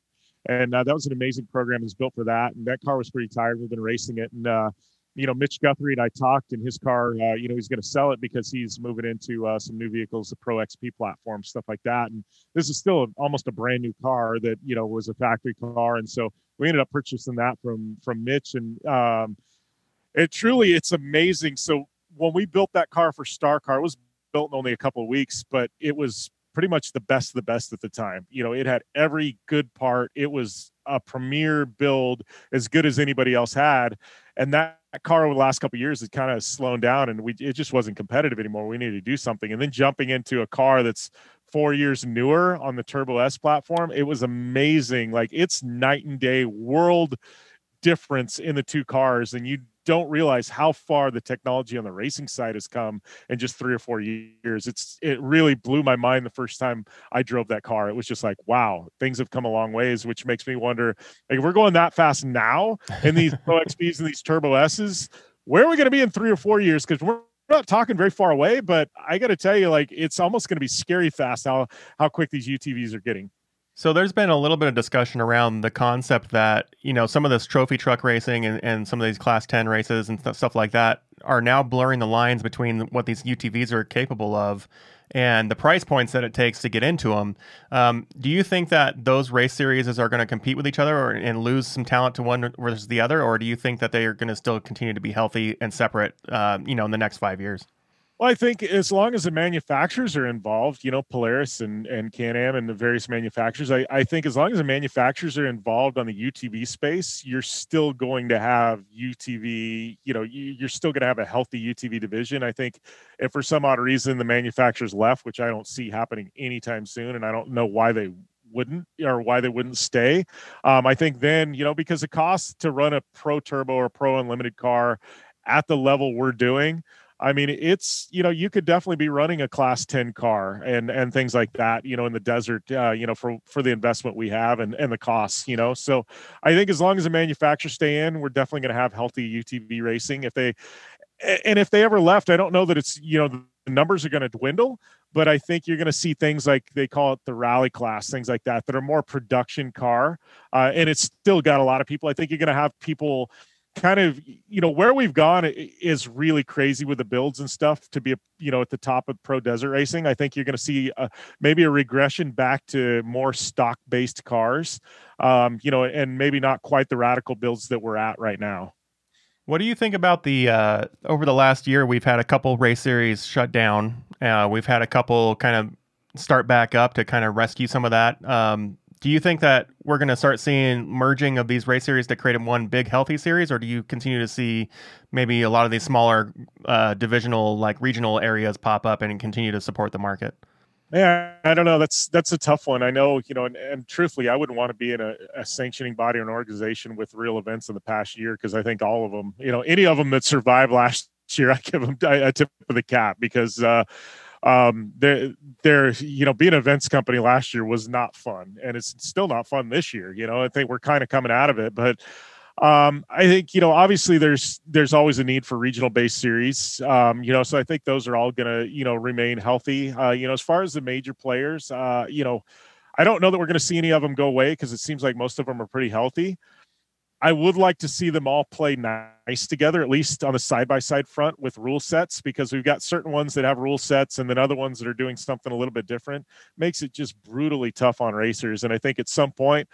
and uh, that was an amazing program. It was built for that, and that car was pretty tired. We've been racing it, and uh, you know, Mitch Guthrie and I talked, and his car, uh, you know, he's going to sell it because he's moving into uh, some new vehicles, the Pro XP platform, stuff like that. And this is still a, almost a brand new car that you know was a factory car, and so we ended up purchasing that from from Mitch, and um, it truly it's amazing. So when we built that car for Star Car, it was built in only a couple of weeks, but it was pretty much the best of the best at the time. You know, it had every good part. It was a premier build, as good as anybody else had, and that car over the last couple years has kind of slowed down, and we it just wasn't competitive anymore. We needed to do something, and then jumping into a car that's four years newer on the Turbo S platform, it was amazing. Like it's night and day, world difference in the two cars, and you don't realize how far the technology on the racing side has come in just three or four years. It's it really blew my mind the first time I drove that car. It was just like, wow, things have come a long ways, which makes me wonder like if we're going that fast now in these Pro XPs and these Turbo S's, where are we going to be in three or four years? Because we're not talking very far away, but I got to tell you, like it's almost going to be scary fast how how quick these UTVs are getting. So there's been a little bit of discussion around the concept that, you know, some of this trophy truck racing and, and some of these class 10 races and stuff like that are now blurring the lines between what these UTVs are capable of and the price points that it takes to get into them. Um, do you think that those race series are going to compete with each other or, and lose some talent to one versus the other, or do you think that they are going to still continue to be healthy and separate, uh, you know, in the next five years? Well, I think as long as the manufacturers are involved, you know, Polaris and, and Can-Am and the various manufacturers, I, I think as long as the manufacturers are involved on the UTV space, you're still going to have UTV, you know, you, are still going to have a healthy UTV division. I think if for some odd reason the manufacturers left, which I don't see happening anytime soon, and I don't know why they wouldn't or why they wouldn't stay. Um, I think then, you know, because the cost to run a pro turbo or pro unlimited car at the level we're doing – I mean, it's you know you could definitely be running a class ten car and and things like that. You know, in the desert, uh, you know, for for the investment we have and and the costs. You know, so I think as long as the manufacturers stay in, we're definitely going to have healthy UTV racing. If they and if they ever left, I don't know that it's you know the numbers are going to dwindle, but I think you're going to see things like they call it the rally class, things like that, that are more production car, uh, and it's still got a lot of people. I think you're going to have people kind of you know where we've gone is really crazy with the builds and stuff to be you know at the top of pro desert racing i think you're going to see a, uh, maybe a regression back to more stock based cars um, you know and maybe not quite the radical builds that we're at right now what do you think about the uh, over the last year we've had a couple race series shut down uh, we've had a couple kind of start back up to kind of rescue some of that um, do you think that we're going to start seeing merging of these race series to create one big healthy series, or do you continue to see maybe a lot of these smaller uh, divisional, like regional areas pop up and continue to support the market? Yeah, I don't know. That's that's a tough one. I know, you know, and, and truthfully, I wouldn't want to be in a, a, sanctioning body or an organization with real events in the past year because I think all of them, you know, any of them that survived last year, I give them a tip of the cap because. Uh, um, they're, they're, you know, being an events company last year was not fun and it's still not fun this year. You know, I think we're kind of coming out of it, but, um, I think, you know, obviously there's, there's always a need for regional based series. Um, you know, so I think those are all going to, you know, remain healthy. Uh, you know, as far as the major players, uh, you know, I don't know that we're going to see any of them go away because it seems like most of them are pretty healthy. I would like to see them all play nice together, at least on the side by side front with rule sets, because we've got certain ones that have rule sets and then other ones that are doing something a little bit different. Makes it just brutally tough on racers. And I think at some point,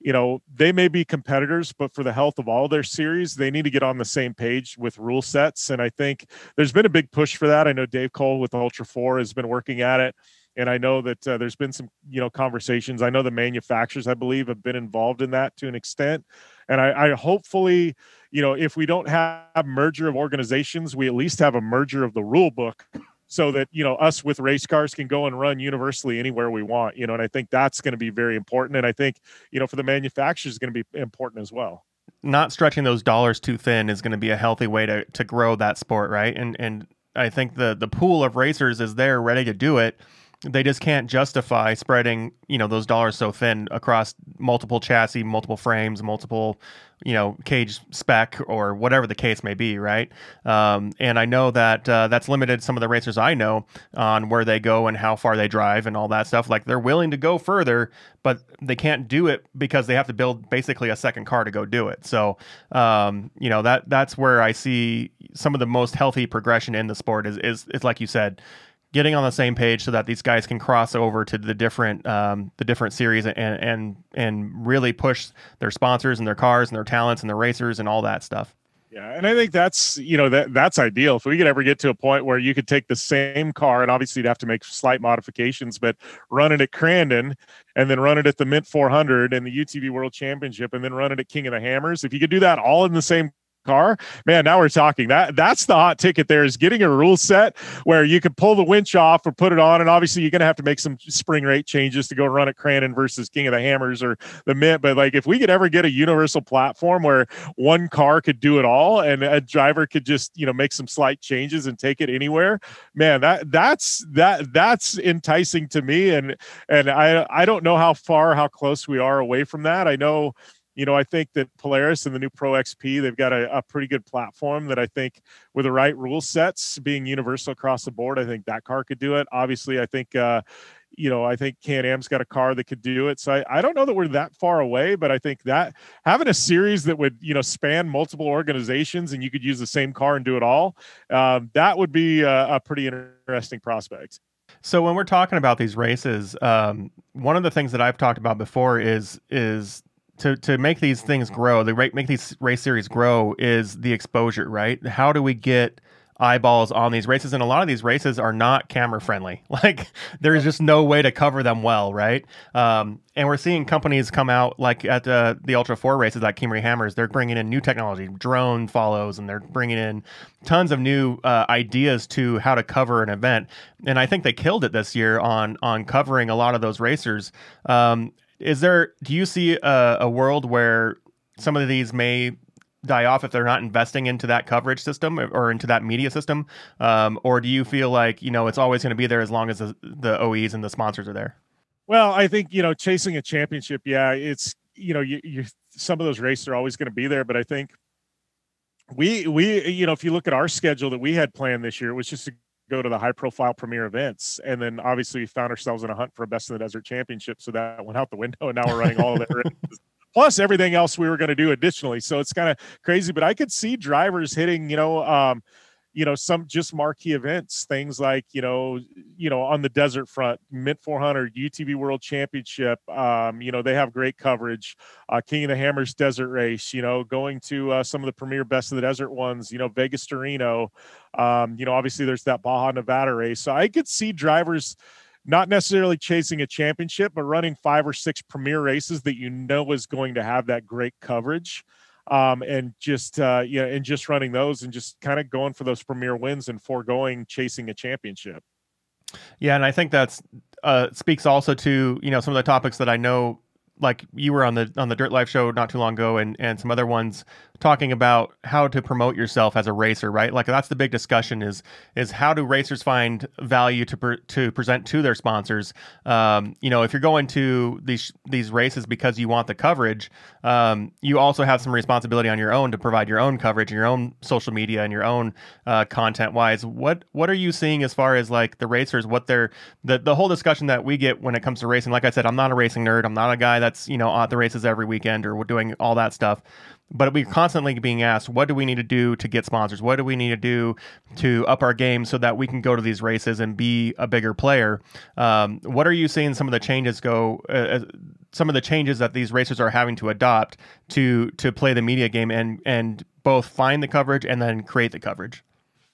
you know, they may be competitors, but for the health of all their series, they need to get on the same page with rule sets. And I think there's been a big push for that. I know Dave Cole with Ultra 4 has been working at it and I know that uh, there's been some you know conversations. I know the manufacturers, I believe, have been involved in that to an extent, and I, I hopefully, you know, if we don't have merger of organizations, we at least have a merger of the rule book. So that you know us with race cars can go and run universally anywhere we want, you know, and I think that's going to be very important, and I think you know for the manufacturers is going to be important as well not stretching those dollars too thin is going to be a healthy way to, to grow that sport, right? And and I think the the pool of racers is there ready to do it they just can't justify spreading you know those dollars so thin across multiple chassis multiple frames multiple you know cage spec or whatever the case may be right um, and i know that uh, that's limited some of the racers i know on where they go and how far they drive and all that stuff like they're willing to go further but they can't do it because they have to build basically a second car to go do it so um, you know that that's where i see some of the most healthy progression in the sport is is, is like you said getting on the same page so that these guys can cross over to the different um, the different series and and and really push their sponsors and their cars and their talents and their racers and all that stuff. Yeah, and I think that's you know that that's ideal. If we could ever get to a point where you could take the same car, and obviously you'd have to make slight modifications, but run it at Crandon, and then run it at the Mint 400 and the UTV World Championship, and then run it at King of the Hammers. If you could do that all in the same car, man, now we're talking. That that's the hot ticket. There is getting a rule set where you can pull the winch off or put it on, and obviously you're going to have to make some spring rate changes to go run at Cranon versus King of the Hammers or the Mint. But like, if we could ever get a universal platform where one car could do it all, and a driver could just you know make some slight changes and take it anywhere, man, that that's that that's enticing to me, and and I I don't know how far how close we are away from that. I know you know, I think that Polaris and the new Pro XP, they've got a, a pretty good platform that I think with the right rule sets being universal across the board, I think that car could do it. Obviously, I think, uh, you know, I think Can Am's got a car that could do it. So I, I don't know that we're that far away, but I think that having a series that would, you know, span multiple organizations and you could use the same car and do it all, um, that would be a, a pretty interesting prospect. So when we're talking about these races, um, one of the things that I've talked about before is is to to make these things grow, the make these race series grow is the exposure, right? How do we get eyeballs on these races? And a lot of these races are not camera friendly. Like there's just no way to cover them well, right? Um, and we're seeing companies come out like at uh, the Ultra Four races, like Kimry Hammers. They're bringing in new technology, drone follows, and they're bringing in tons of new uh, ideas to how to cover an event. And I think they killed it this year on on covering a lot of those racers. Um, is there? Do you see a, a world where some of these may die off if they're not investing into that coverage system or into that media system? Um, or do you feel like you know it's always going to be there as long as the, the OEs and the sponsors are there? Well, I think you know chasing a championship, yeah, it's you know you, you some of those races are always going to be there, but I think we we you know if you look at our schedule that we had planned this year, it was just a go to the high profile premier events. And then obviously we found ourselves in a hunt for a best in the desert championship. So that went out the window and now we're running all of it. Plus everything else we were going to do additionally. So it's kind of crazy, but I could see drivers hitting, you know, um, you know some just marquee events things like you know you know on the desert front mint 400 utv world championship um, you know they have great coverage uh, king of the hammers desert race you know going to uh, some of the premier best of the desert ones you know vegas torino um, you know obviously there's that baja nevada race so i could see drivers not necessarily chasing a championship but running five or six premier races that you know is going to have that great coverage um, and just uh, yeah, and just running those and just kind of going for those premier wins and foregoing chasing a championship. Yeah, and I think that's uh, speaks also to you know some of the topics that I know like you were on the on the Dirt Life show not too long ago, and and some other ones talking about how to promote yourself as a racer, right? Like that's the big discussion is is how do racers find value to per, to present to their sponsors? Um, you know, if you're going to these these races because you want the coverage, um, you also have some responsibility on your own to provide your own coverage your own social media and your own uh, content wise. What what are you seeing as far as like the racers? What they're the the whole discussion that we get when it comes to racing? Like I said, I'm not a racing nerd. I'm not a guy that that's you know at the races every weekend or doing all that stuff but we're constantly being asked what do we need to do to get sponsors what do we need to do to up our game so that we can go to these races and be a bigger player um, what are you seeing some of the changes go uh, uh some of the changes that these racers are having to adopt to to play the media game and and both find the coverage and then create the coverage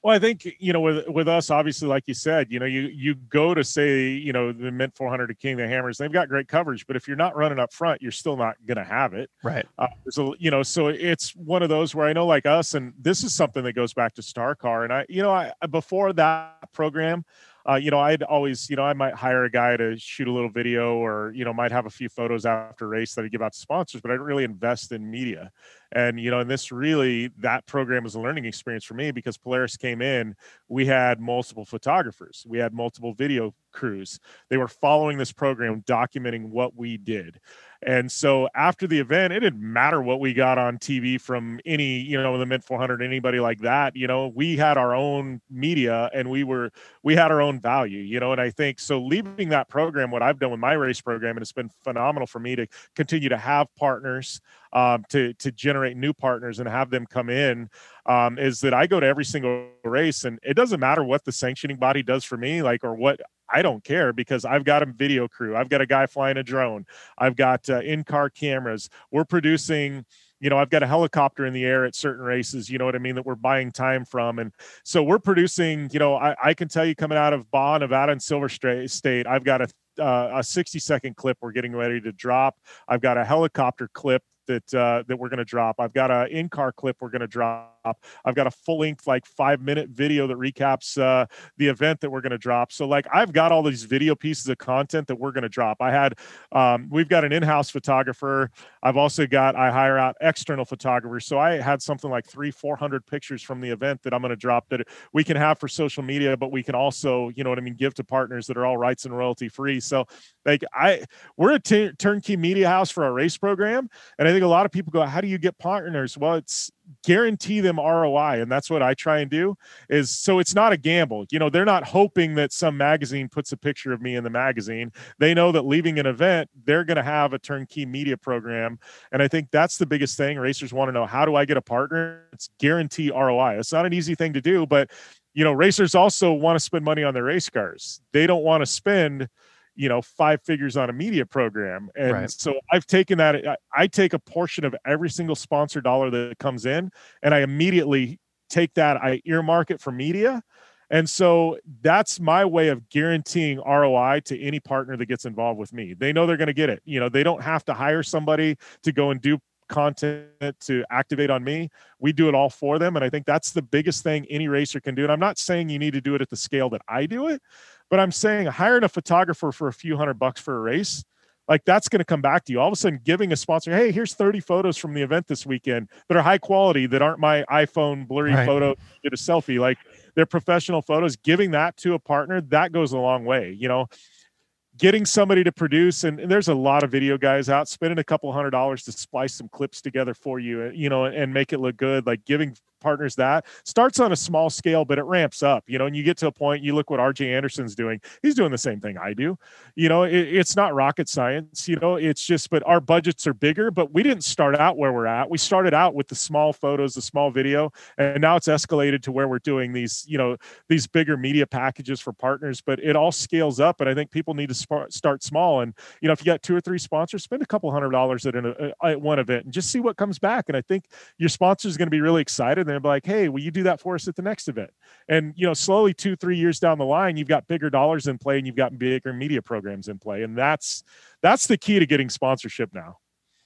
well, I think you know with with us, obviously, like you said, you know, you you go to say you know the Mint 400 to King the Hammers, they've got great coverage, but if you're not running up front, you're still not going to have it, right? Uh, so you know, so it's one of those where I know like us, and this is something that goes back to Star Car, and I you know I before that program. Uh, you know, I'd always, you know, I might hire a guy to shoot a little video or, you know, might have a few photos after race that I give out to sponsors, but I don't really invest in media. And, you know, and this really, that program was a learning experience for me because Polaris came in, we had multiple photographers, we had multiple video crews. They were following this program, documenting what we did. And so after the event, it didn't matter what we got on TV from any, you know, the mid 400, anybody like that. You know, we had our own media and we were, we had our own value, you know. And I think so leaving that program, what I've done with my race program, and it's been phenomenal for me to continue to have partners. Um, to to generate new partners and have them come in um, is that I go to every single race and it doesn't matter what the sanctioning body does for me like or what I don't care because I've got a video crew. I've got a guy flying a drone. I've got uh, in car cameras. We're producing, you know, I've got a helicopter in the air at certain races, you know what I mean, that we're buying time from. And so we're producing, you know, I, I can tell you coming out of Baugh, Nevada, and Silver State, I've got a, uh, a 60 second clip we're getting ready to drop. I've got a helicopter clip that uh, that we're going to drop. I've got an in car clip we're going to drop I've got a full length, like five minute video that recaps uh, the event that we're going to drop. So, like, I've got all these video pieces of content that we're going to drop. I had, um, we've got an in house photographer. I've also got, I hire out external photographers. So, I had something like three, 400 pictures from the event that I'm going to drop that we can have for social media, but we can also, you know what I mean, give to partners that are all rights and royalty free. So, like, I, we're a t- turnkey media house for our race program. And I think a lot of people go, how do you get partners? Well, it's, guarantee them ROI and that's what I try and do is so it's not a gamble. You know, they're not hoping that some magazine puts a picture of me in the magazine. They know that leaving an event, they're going to have a turnkey media program and I think that's the biggest thing racers want to know how do I get a partner? It's guarantee ROI. It's not an easy thing to do, but you know, racers also want to spend money on their race cars. They don't want to spend you know five figures on a media program and right. so i've taken that I, I take a portion of every single sponsor dollar that comes in and i immediately take that i earmark it for media and so that's my way of guaranteeing ROI to any partner that gets involved with me. They know they're going to get it. You know, they don't have to hire somebody to go and do content to activate on me. We do it all for them. And I think that's the biggest thing any racer can do. And I'm not saying you need to do it at the scale that I do it, but I'm saying hiring a photographer for a few hundred bucks for a race, like that's going to come back to you. All of a sudden, giving a sponsor, hey, here's 30 photos from the event this weekend that are high quality, that aren't my iPhone blurry right. photo, did a selfie. Like they're professional photos. Giving that to a partner, that goes a long way. You know, getting somebody to produce and, and, there's a lot of video guys out spending a couple hundred dollars to splice some clips together for you you know and, and, make it look good like giving partners that starts on a small scale, but it ramps up, you know, and you get to a point, you look what RJ Anderson's doing. He's doing the same thing I do. You know, it, it's not rocket science, you know, it's just, but our budgets are bigger, but we didn't start out where we're at. We started out with the small photos, the small video, and now it's escalated to where we're doing these, you know, these bigger media packages for partners, but it all scales up. And I think people need to start small. And, you know, if you got two or three sponsors, spend a couple hundred dollars at, an, uh, at one event and just see what comes back. And I think your sponsor is going to be really excited. And and be like, hey, will you do that for us at the next event? And you know, slowly two, three years down the line, you've got bigger dollars in play and you've got bigger media programs in play. And that's that's the key to getting sponsorship now.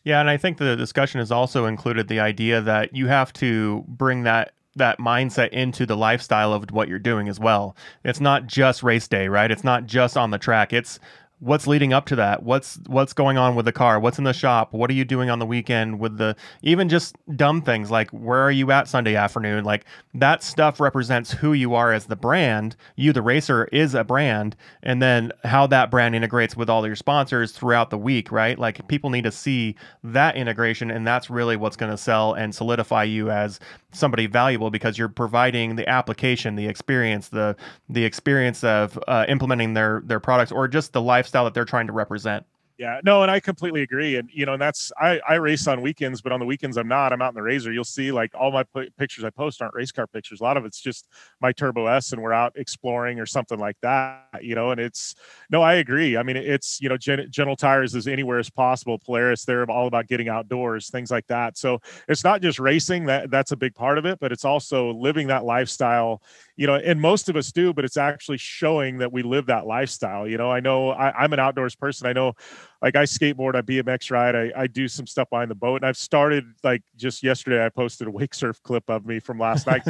Yeah, and I think the discussion has also included the idea that you have to bring that that mindset into the lifestyle of what you're doing as well. It's not just race day, right? It's not just on the track. It's what's leading up to that what's what's going on with the car what's in the shop what are you doing on the weekend with the even just dumb things like where are you at sunday afternoon like that stuff represents who you are as the brand you the racer is a brand and then how that brand integrates with all your sponsors throughout the week right like people need to see that integration and that's really what's going to sell and solidify you as somebody valuable because you're providing the application, the experience, the the experience of uh, implementing their their products, or just the lifestyle that they're trying to represent. Yeah, no, and I completely agree. And you know, and that's I I race on weekends, but on the weekends I'm not. I'm out in the razor. You'll see like all my p- pictures I post aren't race car pictures. A lot of it's just my Turbo S, and we're out exploring or something like that. You know, and it's no, I agree. I mean, it's you know, gen- gentle tires is anywhere as possible. Polaris, they're all about getting outdoors, things like that. So it's not just racing that that's a big part of it, but it's also living that lifestyle. You know, and most of us do, but it's actually showing that we live that lifestyle. You know, I know I, I'm an outdoors person. I know like I skateboard, I BMX ride, I, I do some stuff behind the boat. And I've started like just yesterday, I posted a wake surf clip of me from last night.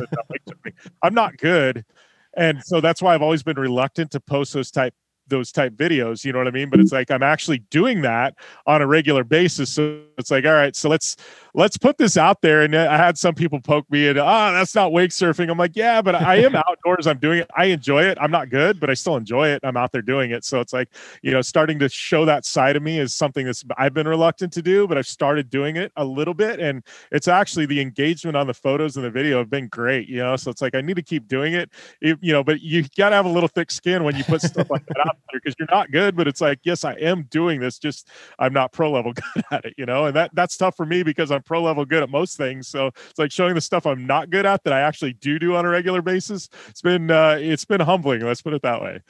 I'm not good. And so that's why I've always been reluctant to post those type those type videos you know what i mean but it's like i'm actually doing that on a regular basis so it's like all right so let's let's put this out there. And I had some people poke me and ah, oh, that's not wake surfing. I'm like, yeah, but I am outdoors. I'm doing it. I enjoy it. I'm not good, but I still enjoy it. I'm out there doing it. So it's like, you know, starting to show that side of me is something that's I've been reluctant to do, but I've started doing it a little bit. And it's actually the engagement on the photos and the video have been great, you know? So it's like, I need to keep doing it, it you know, but you got to have a little thick skin when you put stuff like that out there because you're not good, but it's like, yes, I am doing this. Just I'm not pro level good at it, you know? And that that's tough for me because I'm I'm pro level good at most things. So it's like showing the stuff I'm not good at that I actually do do on a regular basis. It's been uh, it's been humbling. Let's put it that way.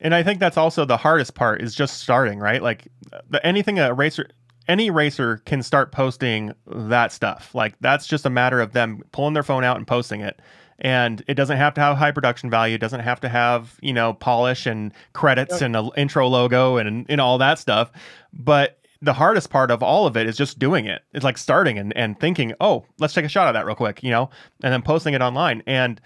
And I think that's also the hardest part is just starting, right? Like the, anything a racer any racer can start posting that stuff. Like that's just a matter of them pulling their phone out and posting it. And it doesn't have to have high production value. It doesn't have to have you know polish and credits yep. and an intro logo and and all that stuff. But the hardest part of all of it is just doing it. It's like starting and, and thinking, oh, let's take a shot at that real quick, you know, and then posting it online. And,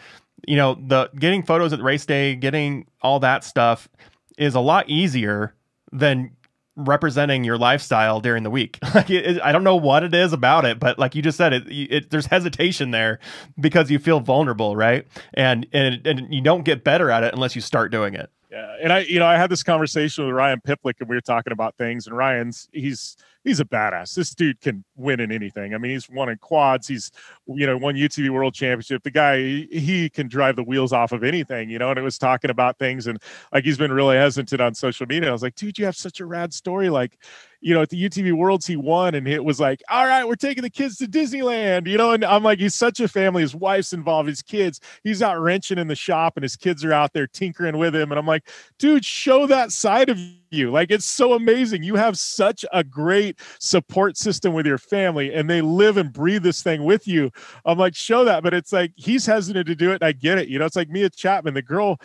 you know, the getting photos at race day, getting all that stuff is a lot easier than representing your lifestyle during the week. Like it, it, I don't know what it is about it, but like you just said, it, it there's hesitation there because you feel vulnerable, right? And and and you don't get better at it unless you start doing it. Yeah, and I, you know, I had this conversation with Ryan Piplik, and we were talking about things. And Ryan's he's he's a badass. This dude can win in anything. I mean, he's won in quads. He's you know won UTV World Championship. The guy he, he can drive the wheels off of anything. You know, and it was talking about things, and like he's been really hesitant on social media. I was like, dude, you have such a rad story. Like, you know, at the UTV Worlds, he won, and it was like, all right, we're taking the kids to Disneyland, you know. And I'm like, he's such a family. His wife's involved, his kids. He's out wrenching in the shop, and his kids are out there tinkering with him. And I'm like, dude, show that side of you. Like, it's so amazing. You have such a great support system with your family, and they live and breathe this thing with you. I'm like, show that. But it's like he's hesitant to do it. I get it. You know, it's like Mia Chapman, the girl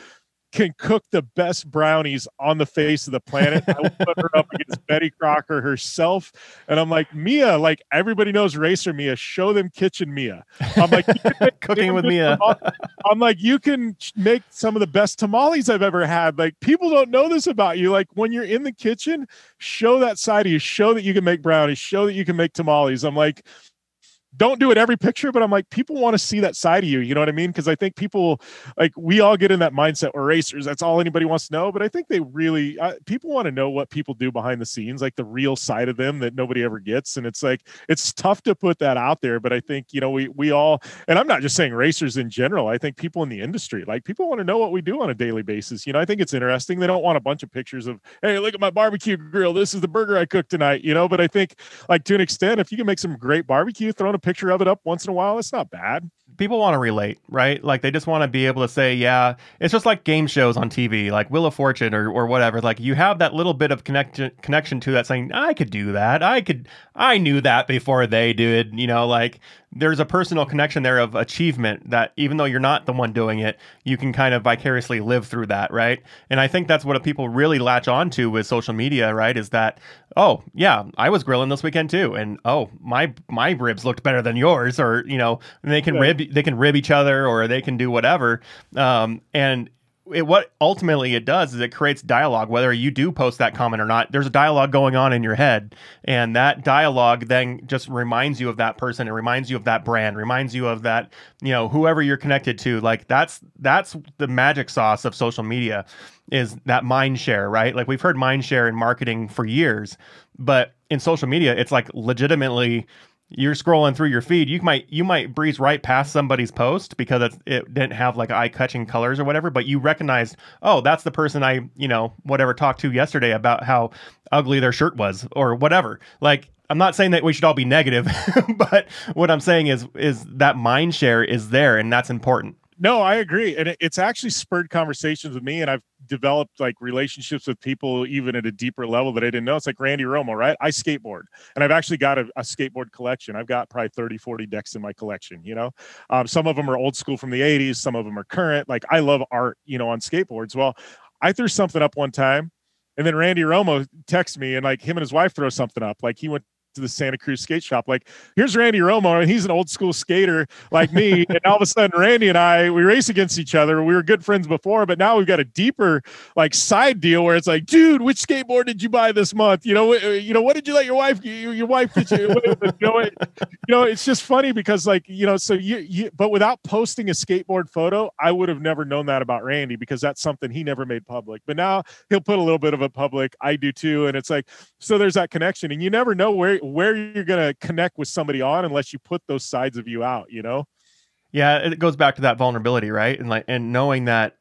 can cook the best brownies on the face of the planet. I will put her up against Betty Crocker herself. And I'm like, Mia, like everybody knows Racer Mia. Show them Kitchen Mia. I'm like, cooking with Mia. I'm like, you can make some of the best tamales I've ever had. Like, people don't know this about you. Like, when you're in the kitchen, show that side of you, show that you can make brownies, show that you can make tamales. I'm like, don't do it every picture, but I'm like, people want to see that side of you. You know what I mean? Because I think people, like, we all get in that mindset. We're racers. That's all anybody wants to know. But I think they really, uh, people want to know what people do behind the scenes, like the real side of them that nobody ever gets. And it's like, it's tough to put that out there. But I think, you know, we, we all, and I'm not just saying racers in general, I think people in the industry, like, people want to know what we do on a daily basis. You know, I think it's interesting. They don't want a bunch of pictures of, hey, look at my barbecue grill. This is the burger I cooked tonight, you know? But I think, like, to an extent, if you can make some great barbecue, throw in a picture of it up once in a while. It's not bad. People want to relate, right? Like they just want to be able to say, yeah, it's just like game shows on TV, like Wheel of Fortune or, or whatever. Like you have that little bit of connection connection to that saying, I could do that. I could I knew that before they did, you know, like there's a personal connection there of achievement that even though you're not the one doing it, you can kind of vicariously live through that, right? And I think that's what people really latch onto with social media, right? Is that oh yeah, I was grilling this weekend too, and oh my my ribs looked better than yours, or you know they can rib they can rib each other or they can do whatever, um, and it, what ultimately it does is it creates dialogue whether you do post that comment or not there's a dialogue going on in your head and that dialogue then just reminds you of that person it reminds you of that brand reminds you of that you know whoever you're connected to like that's that's the magic sauce of social media is that mind share right like we've heard mind share in marketing for years but in social media it's like legitimately you're scrolling through your feed, you might you might breeze right past somebody's post because it didn't have like eye catching colors or whatever, but you recognized, oh, that's the person I you know whatever talked to yesterday about how ugly their shirt was or whatever. Like I'm not saying that we should all be negative, but what I'm saying is is that mind share is there and that's important no, I agree. And it's actually spurred conversations with me. And I've developed like relationships with people even at a deeper level that I didn't know. It's like Randy Romo, right? I skateboard and I've actually got a, a skateboard collection. I've got probably 30, 40 decks in my collection, you know? Um, some of them are old school from the 80s, some of them are current. Like I love art, you know, on skateboards. Well, I threw something up one time and then Randy Romo texts me and like him and his wife throw something up. Like he went to the Santa Cruz skate shop. Like, here's Randy Romo, and he's an old school skater like me. and all of a sudden, Randy and I, we race against each other. We were good friends before, but now we've got a deeper like side deal where it's like, dude, which skateboard did you buy this month? You know, uh, you know, what did you let your wife? Your, your wife did you? you, know, it, you know, it's just funny because like you know, so you, you, but without posting a skateboard photo, I would have never known that about Randy because that's something he never made public. But now he'll put a little bit of a public. I do too, and it's like so there's that connection, and you never know where where you're going to connect with somebody on unless you put those sides of you out, you know? Yeah, it goes back to that vulnerability, right? And like and knowing that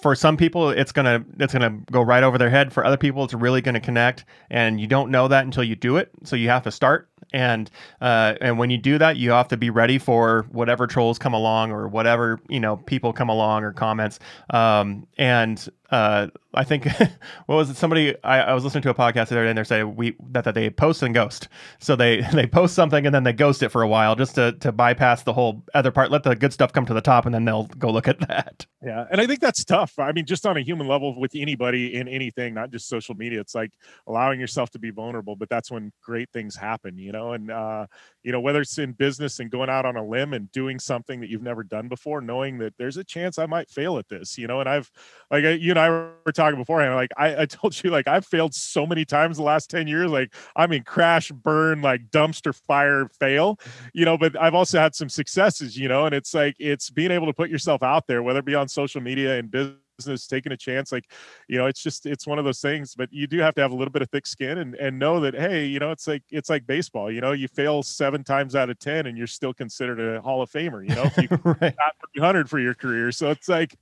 for some people it's gonna it's gonna go right over their head. For other people, it's really gonna connect, and you don't know that until you do it. So you have to start, and uh, and when you do that, you have to be ready for whatever trolls come along or whatever you know people come along or comments. Um, and uh, I think what was it? Somebody I, I, was listening to a podcast the other day, and they're saying we that, that they post and ghost. So they they post something and then they ghost it for a while just to to bypass the whole other part. Let the good stuff come to the top, and then they'll go look at that. Yeah, and I think that's tough. I mean, just on a human level with anybody in anything, not just social media. It's like allowing yourself to be vulnerable, but that's when great things happen, you know. And uh, you know whether it's in business and going out on a limb and doing something that you've never done before, knowing that there's a chance I might fail at this, you know. And I've like you know and I were talking beforehand. Like I, I told you, like I've failed so many times the last 10 years. Like I mean, crash, burn, like dumpster fire, fail, you know, but I've also had some successes, you know, and it's like, it's being able to put yourself out there, whether it be on social media and business business taking a chance like you know it's just it's one of those things but you do have to have a little bit of thick skin and and know that hey you know it's like it's like baseball you know you fail seven times out of ten and you're still considered a hall of famer you know if you right. 300 for your career so it's like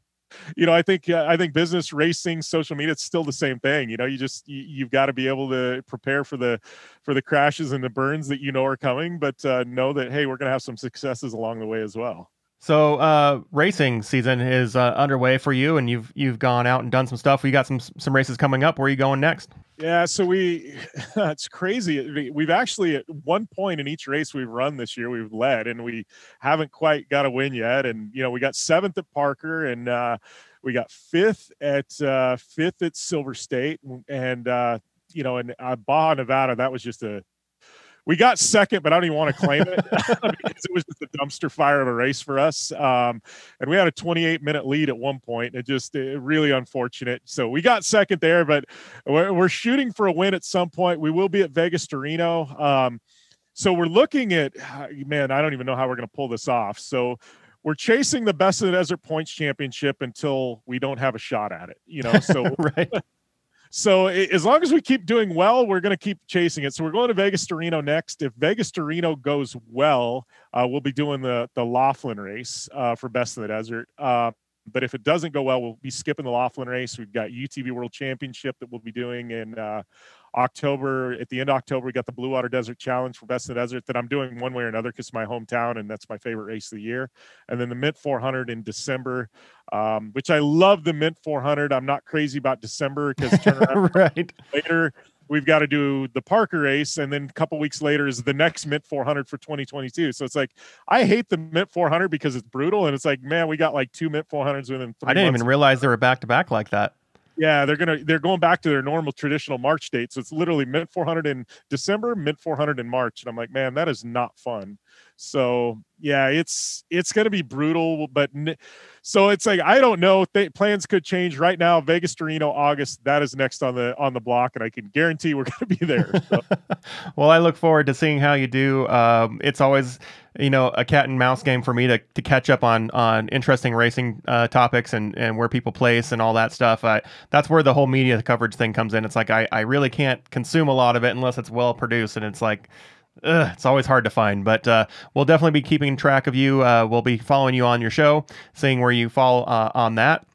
you know, I think uh, I think business, racing, social media—it's still the same thing. You know, you just you, have got to be able to prepare for the for the crashes and the burns that you know are coming, but uh, know that hey, we're going to have some successes along the way as well. So, uh, racing season is uh, underway for you, and you've you've gone out and done some stuff. We got some some races coming up. Where are you going next? Yeah, so we it's crazy. We've actually at one point in each race we've run this year, we've led, and we haven't quite got a win yet. And you know, we got seventh at Parker, and uh, we got fifth at uh, fifth at Silver State, and uh, you know, and uh, Baja Nevada. That was just a we got second, but I don't even want to claim it because it was just a dumpster fire of a race for us. Um, and we had a 28 minute lead at one point. It just it really unfortunate. So we got second there, but we're, we're, shooting for a win at some point. We will be at Vegas Torino. Um, so we're looking at man, I don't even know how we're going to pull this off. So we're chasing the best of the desert points championship until we don't have a shot at it. You know, so right. So as long as we keep doing well, we're going to keep chasing it. So we're going to Vegas to next. If Vegas to goes well, uh, we'll be doing the the Laughlin race uh, for Best in the Desert. Uh, but if it doesn't go well, we'll be skipping the Laughlin race. We've got UTV World Championship that we'll be doing in uh, October. At the end of October, we got the Blue Water Desert Challenge for Best in the Desert that I'm doing one way or another because my hometown and that's my favorite race of the year. And then the Mint 400 in December, um, which I love the Mint 400. I'm not crazy about December because right later we've got to do the Parker race, and then a couple weeks later is the next Mint 400 for 2022. So it's like I hate the Mint 400 because it's brutal, and it's like man, we got like two Mint 400s within. Three I didn't even realize they were back to back like that. Yeah, they're gonna they're going back to their normal traditional March date. So it's literally Mint 400 in December, Mint 400 in March, and I'm like, man, that is not fun. So yeah, it's it's going to be brutal. But n- so it's like I don't know. Th- plans could change right now. Vegas, Torino, August. That is next on the on the block, and I can guarantee we're going to be there. So. well, I look forward to seeing how you do. Um, it's always you know a cat and mouse game for me to, to catch up on on interesting racing uh, topics and and where people place and all that stuff. I, that's where the whole media coverage thing comes in. It's like I I really can't consume a lot of it unless it's well produced, and it's like Ugh, it's always hard to find, but uh, we'll definitely be keeping track of you. Uh, we'll be following you on your show, seeing where you fall uh, on that.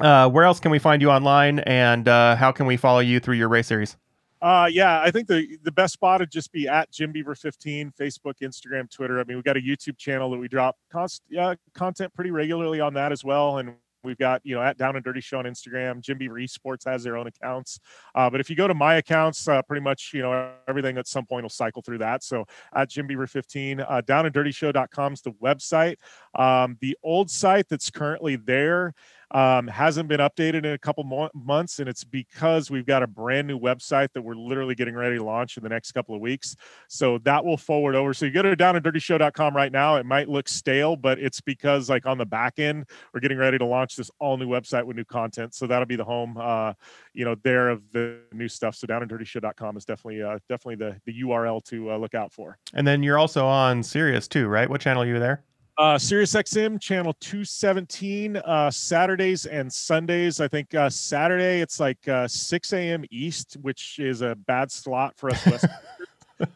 Uh, where else can we find you online, and uh, how can we follow you through your race series? Uh, yeah, I think the the best spot would just be at Jim Beaver 15, Facebook, Instagram, Twitter. I mean, we got a YouTube channel that we drop const, content pretty regularly on that as well, and We've got, you know, at Down and Dirty Show on Instagram. Jim Beaver Esports has their own accounts. Uh, but if you go to my accounts, uh, pretty much, you know, everything at some point will cycle through that. So at Jim Beaver 15, uh, downanddirtyshow.com is the website. Um, the old site that's currently there um, hasn't been updated in a couple mo- months, and it's because we've got a brand new website that we're literally getting ready to launch in the next couple of weeks. So that will forward over. So you go to downanddirtyshow.com right now. It might look stale, but it's because like on the back end, we're getting ready to launch this all new website with new content. So that'll be the home, uh, you know, there of the new stuff. So downanddirtyshow.com is definitely uh, definitely the the URL to uh, look out for. And then you're also on Sirius too, right? What channel are you there? Uh, SiriusXM channel 217, uh, Saturdays and Sundays. I think uh, Saturday it's like uh, 6 a.m. East, which is a bad slot for us.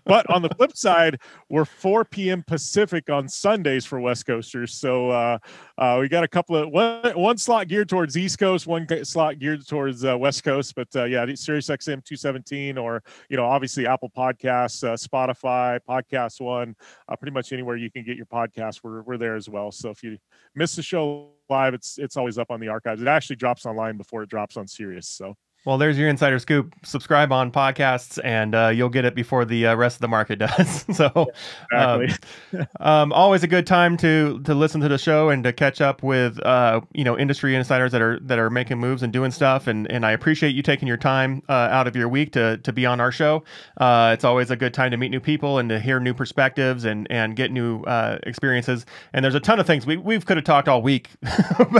but on the flip side, we're 4 p.m. Pacific on Sundays for West Coasters. So uh, uh, we got a couple of one, one slot geared towards East Coast, one slot geared towards uh, West Coast. But uh, yeah, Sirius XM 217, or you know, obviously Apple Podcasts, uh, Spotify, Podcast One, uh, pretty much anywhere you can get your podcast, we're we're there as well. So if you miss the show live, it's it's always up on the archives. It actually drops online before it drops on Sirius. So. Well, there's your insider scoop. Subscribe on podcasts, and uh, you'll get it before the uh, rest of the market does. so, um, um, always a good time to to listen to the show and to catch up with uh, you know industry insiders that are that are making moves and doing stuff. And and I appreciate you taking your time uh, out of your week to to be on our show. Uh, it's always a good time to meet new people and to hear new perspectives and and get new uh, experiences. And there's a ton of things we we could have talked all week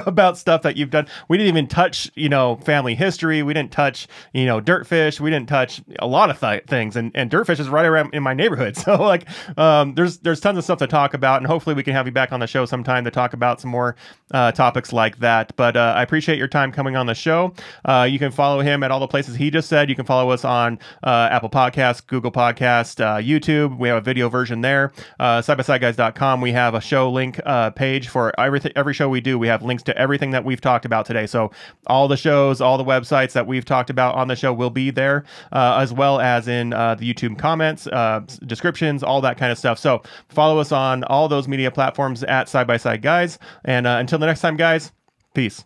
about stuff that you've done. We didn't even touch you know family history. We didn't touch, you know, Dirtfish. We didn't touch a lot of th- things, and and Dirtfish is right around in my neighborhood. So like, um, there's there's tons of stuff to talk about, and hopefully we can have you back on the show sometime to talk about some more uh, topics like that. But uh, I appreciate your time coming on the show. Uh, you can follow him at all the places he just said. You can follow us on uh, Apple Podcasts, Google Podcast, uh, YouTube. We have a video version there. Uh, SideBySideGuys.com. We have a show link uh, page for everything. Every show we do, we have links to everything that we've talked about today. So all the shows, all the websites that we've we've talked about on the show will be there, uh, as well as in uh, the YouTube comments, uh, descriptions, all that kind of stuff. So follow us on all those media platforms at Side by Side Guys. And uh, until the next time, guys, peace.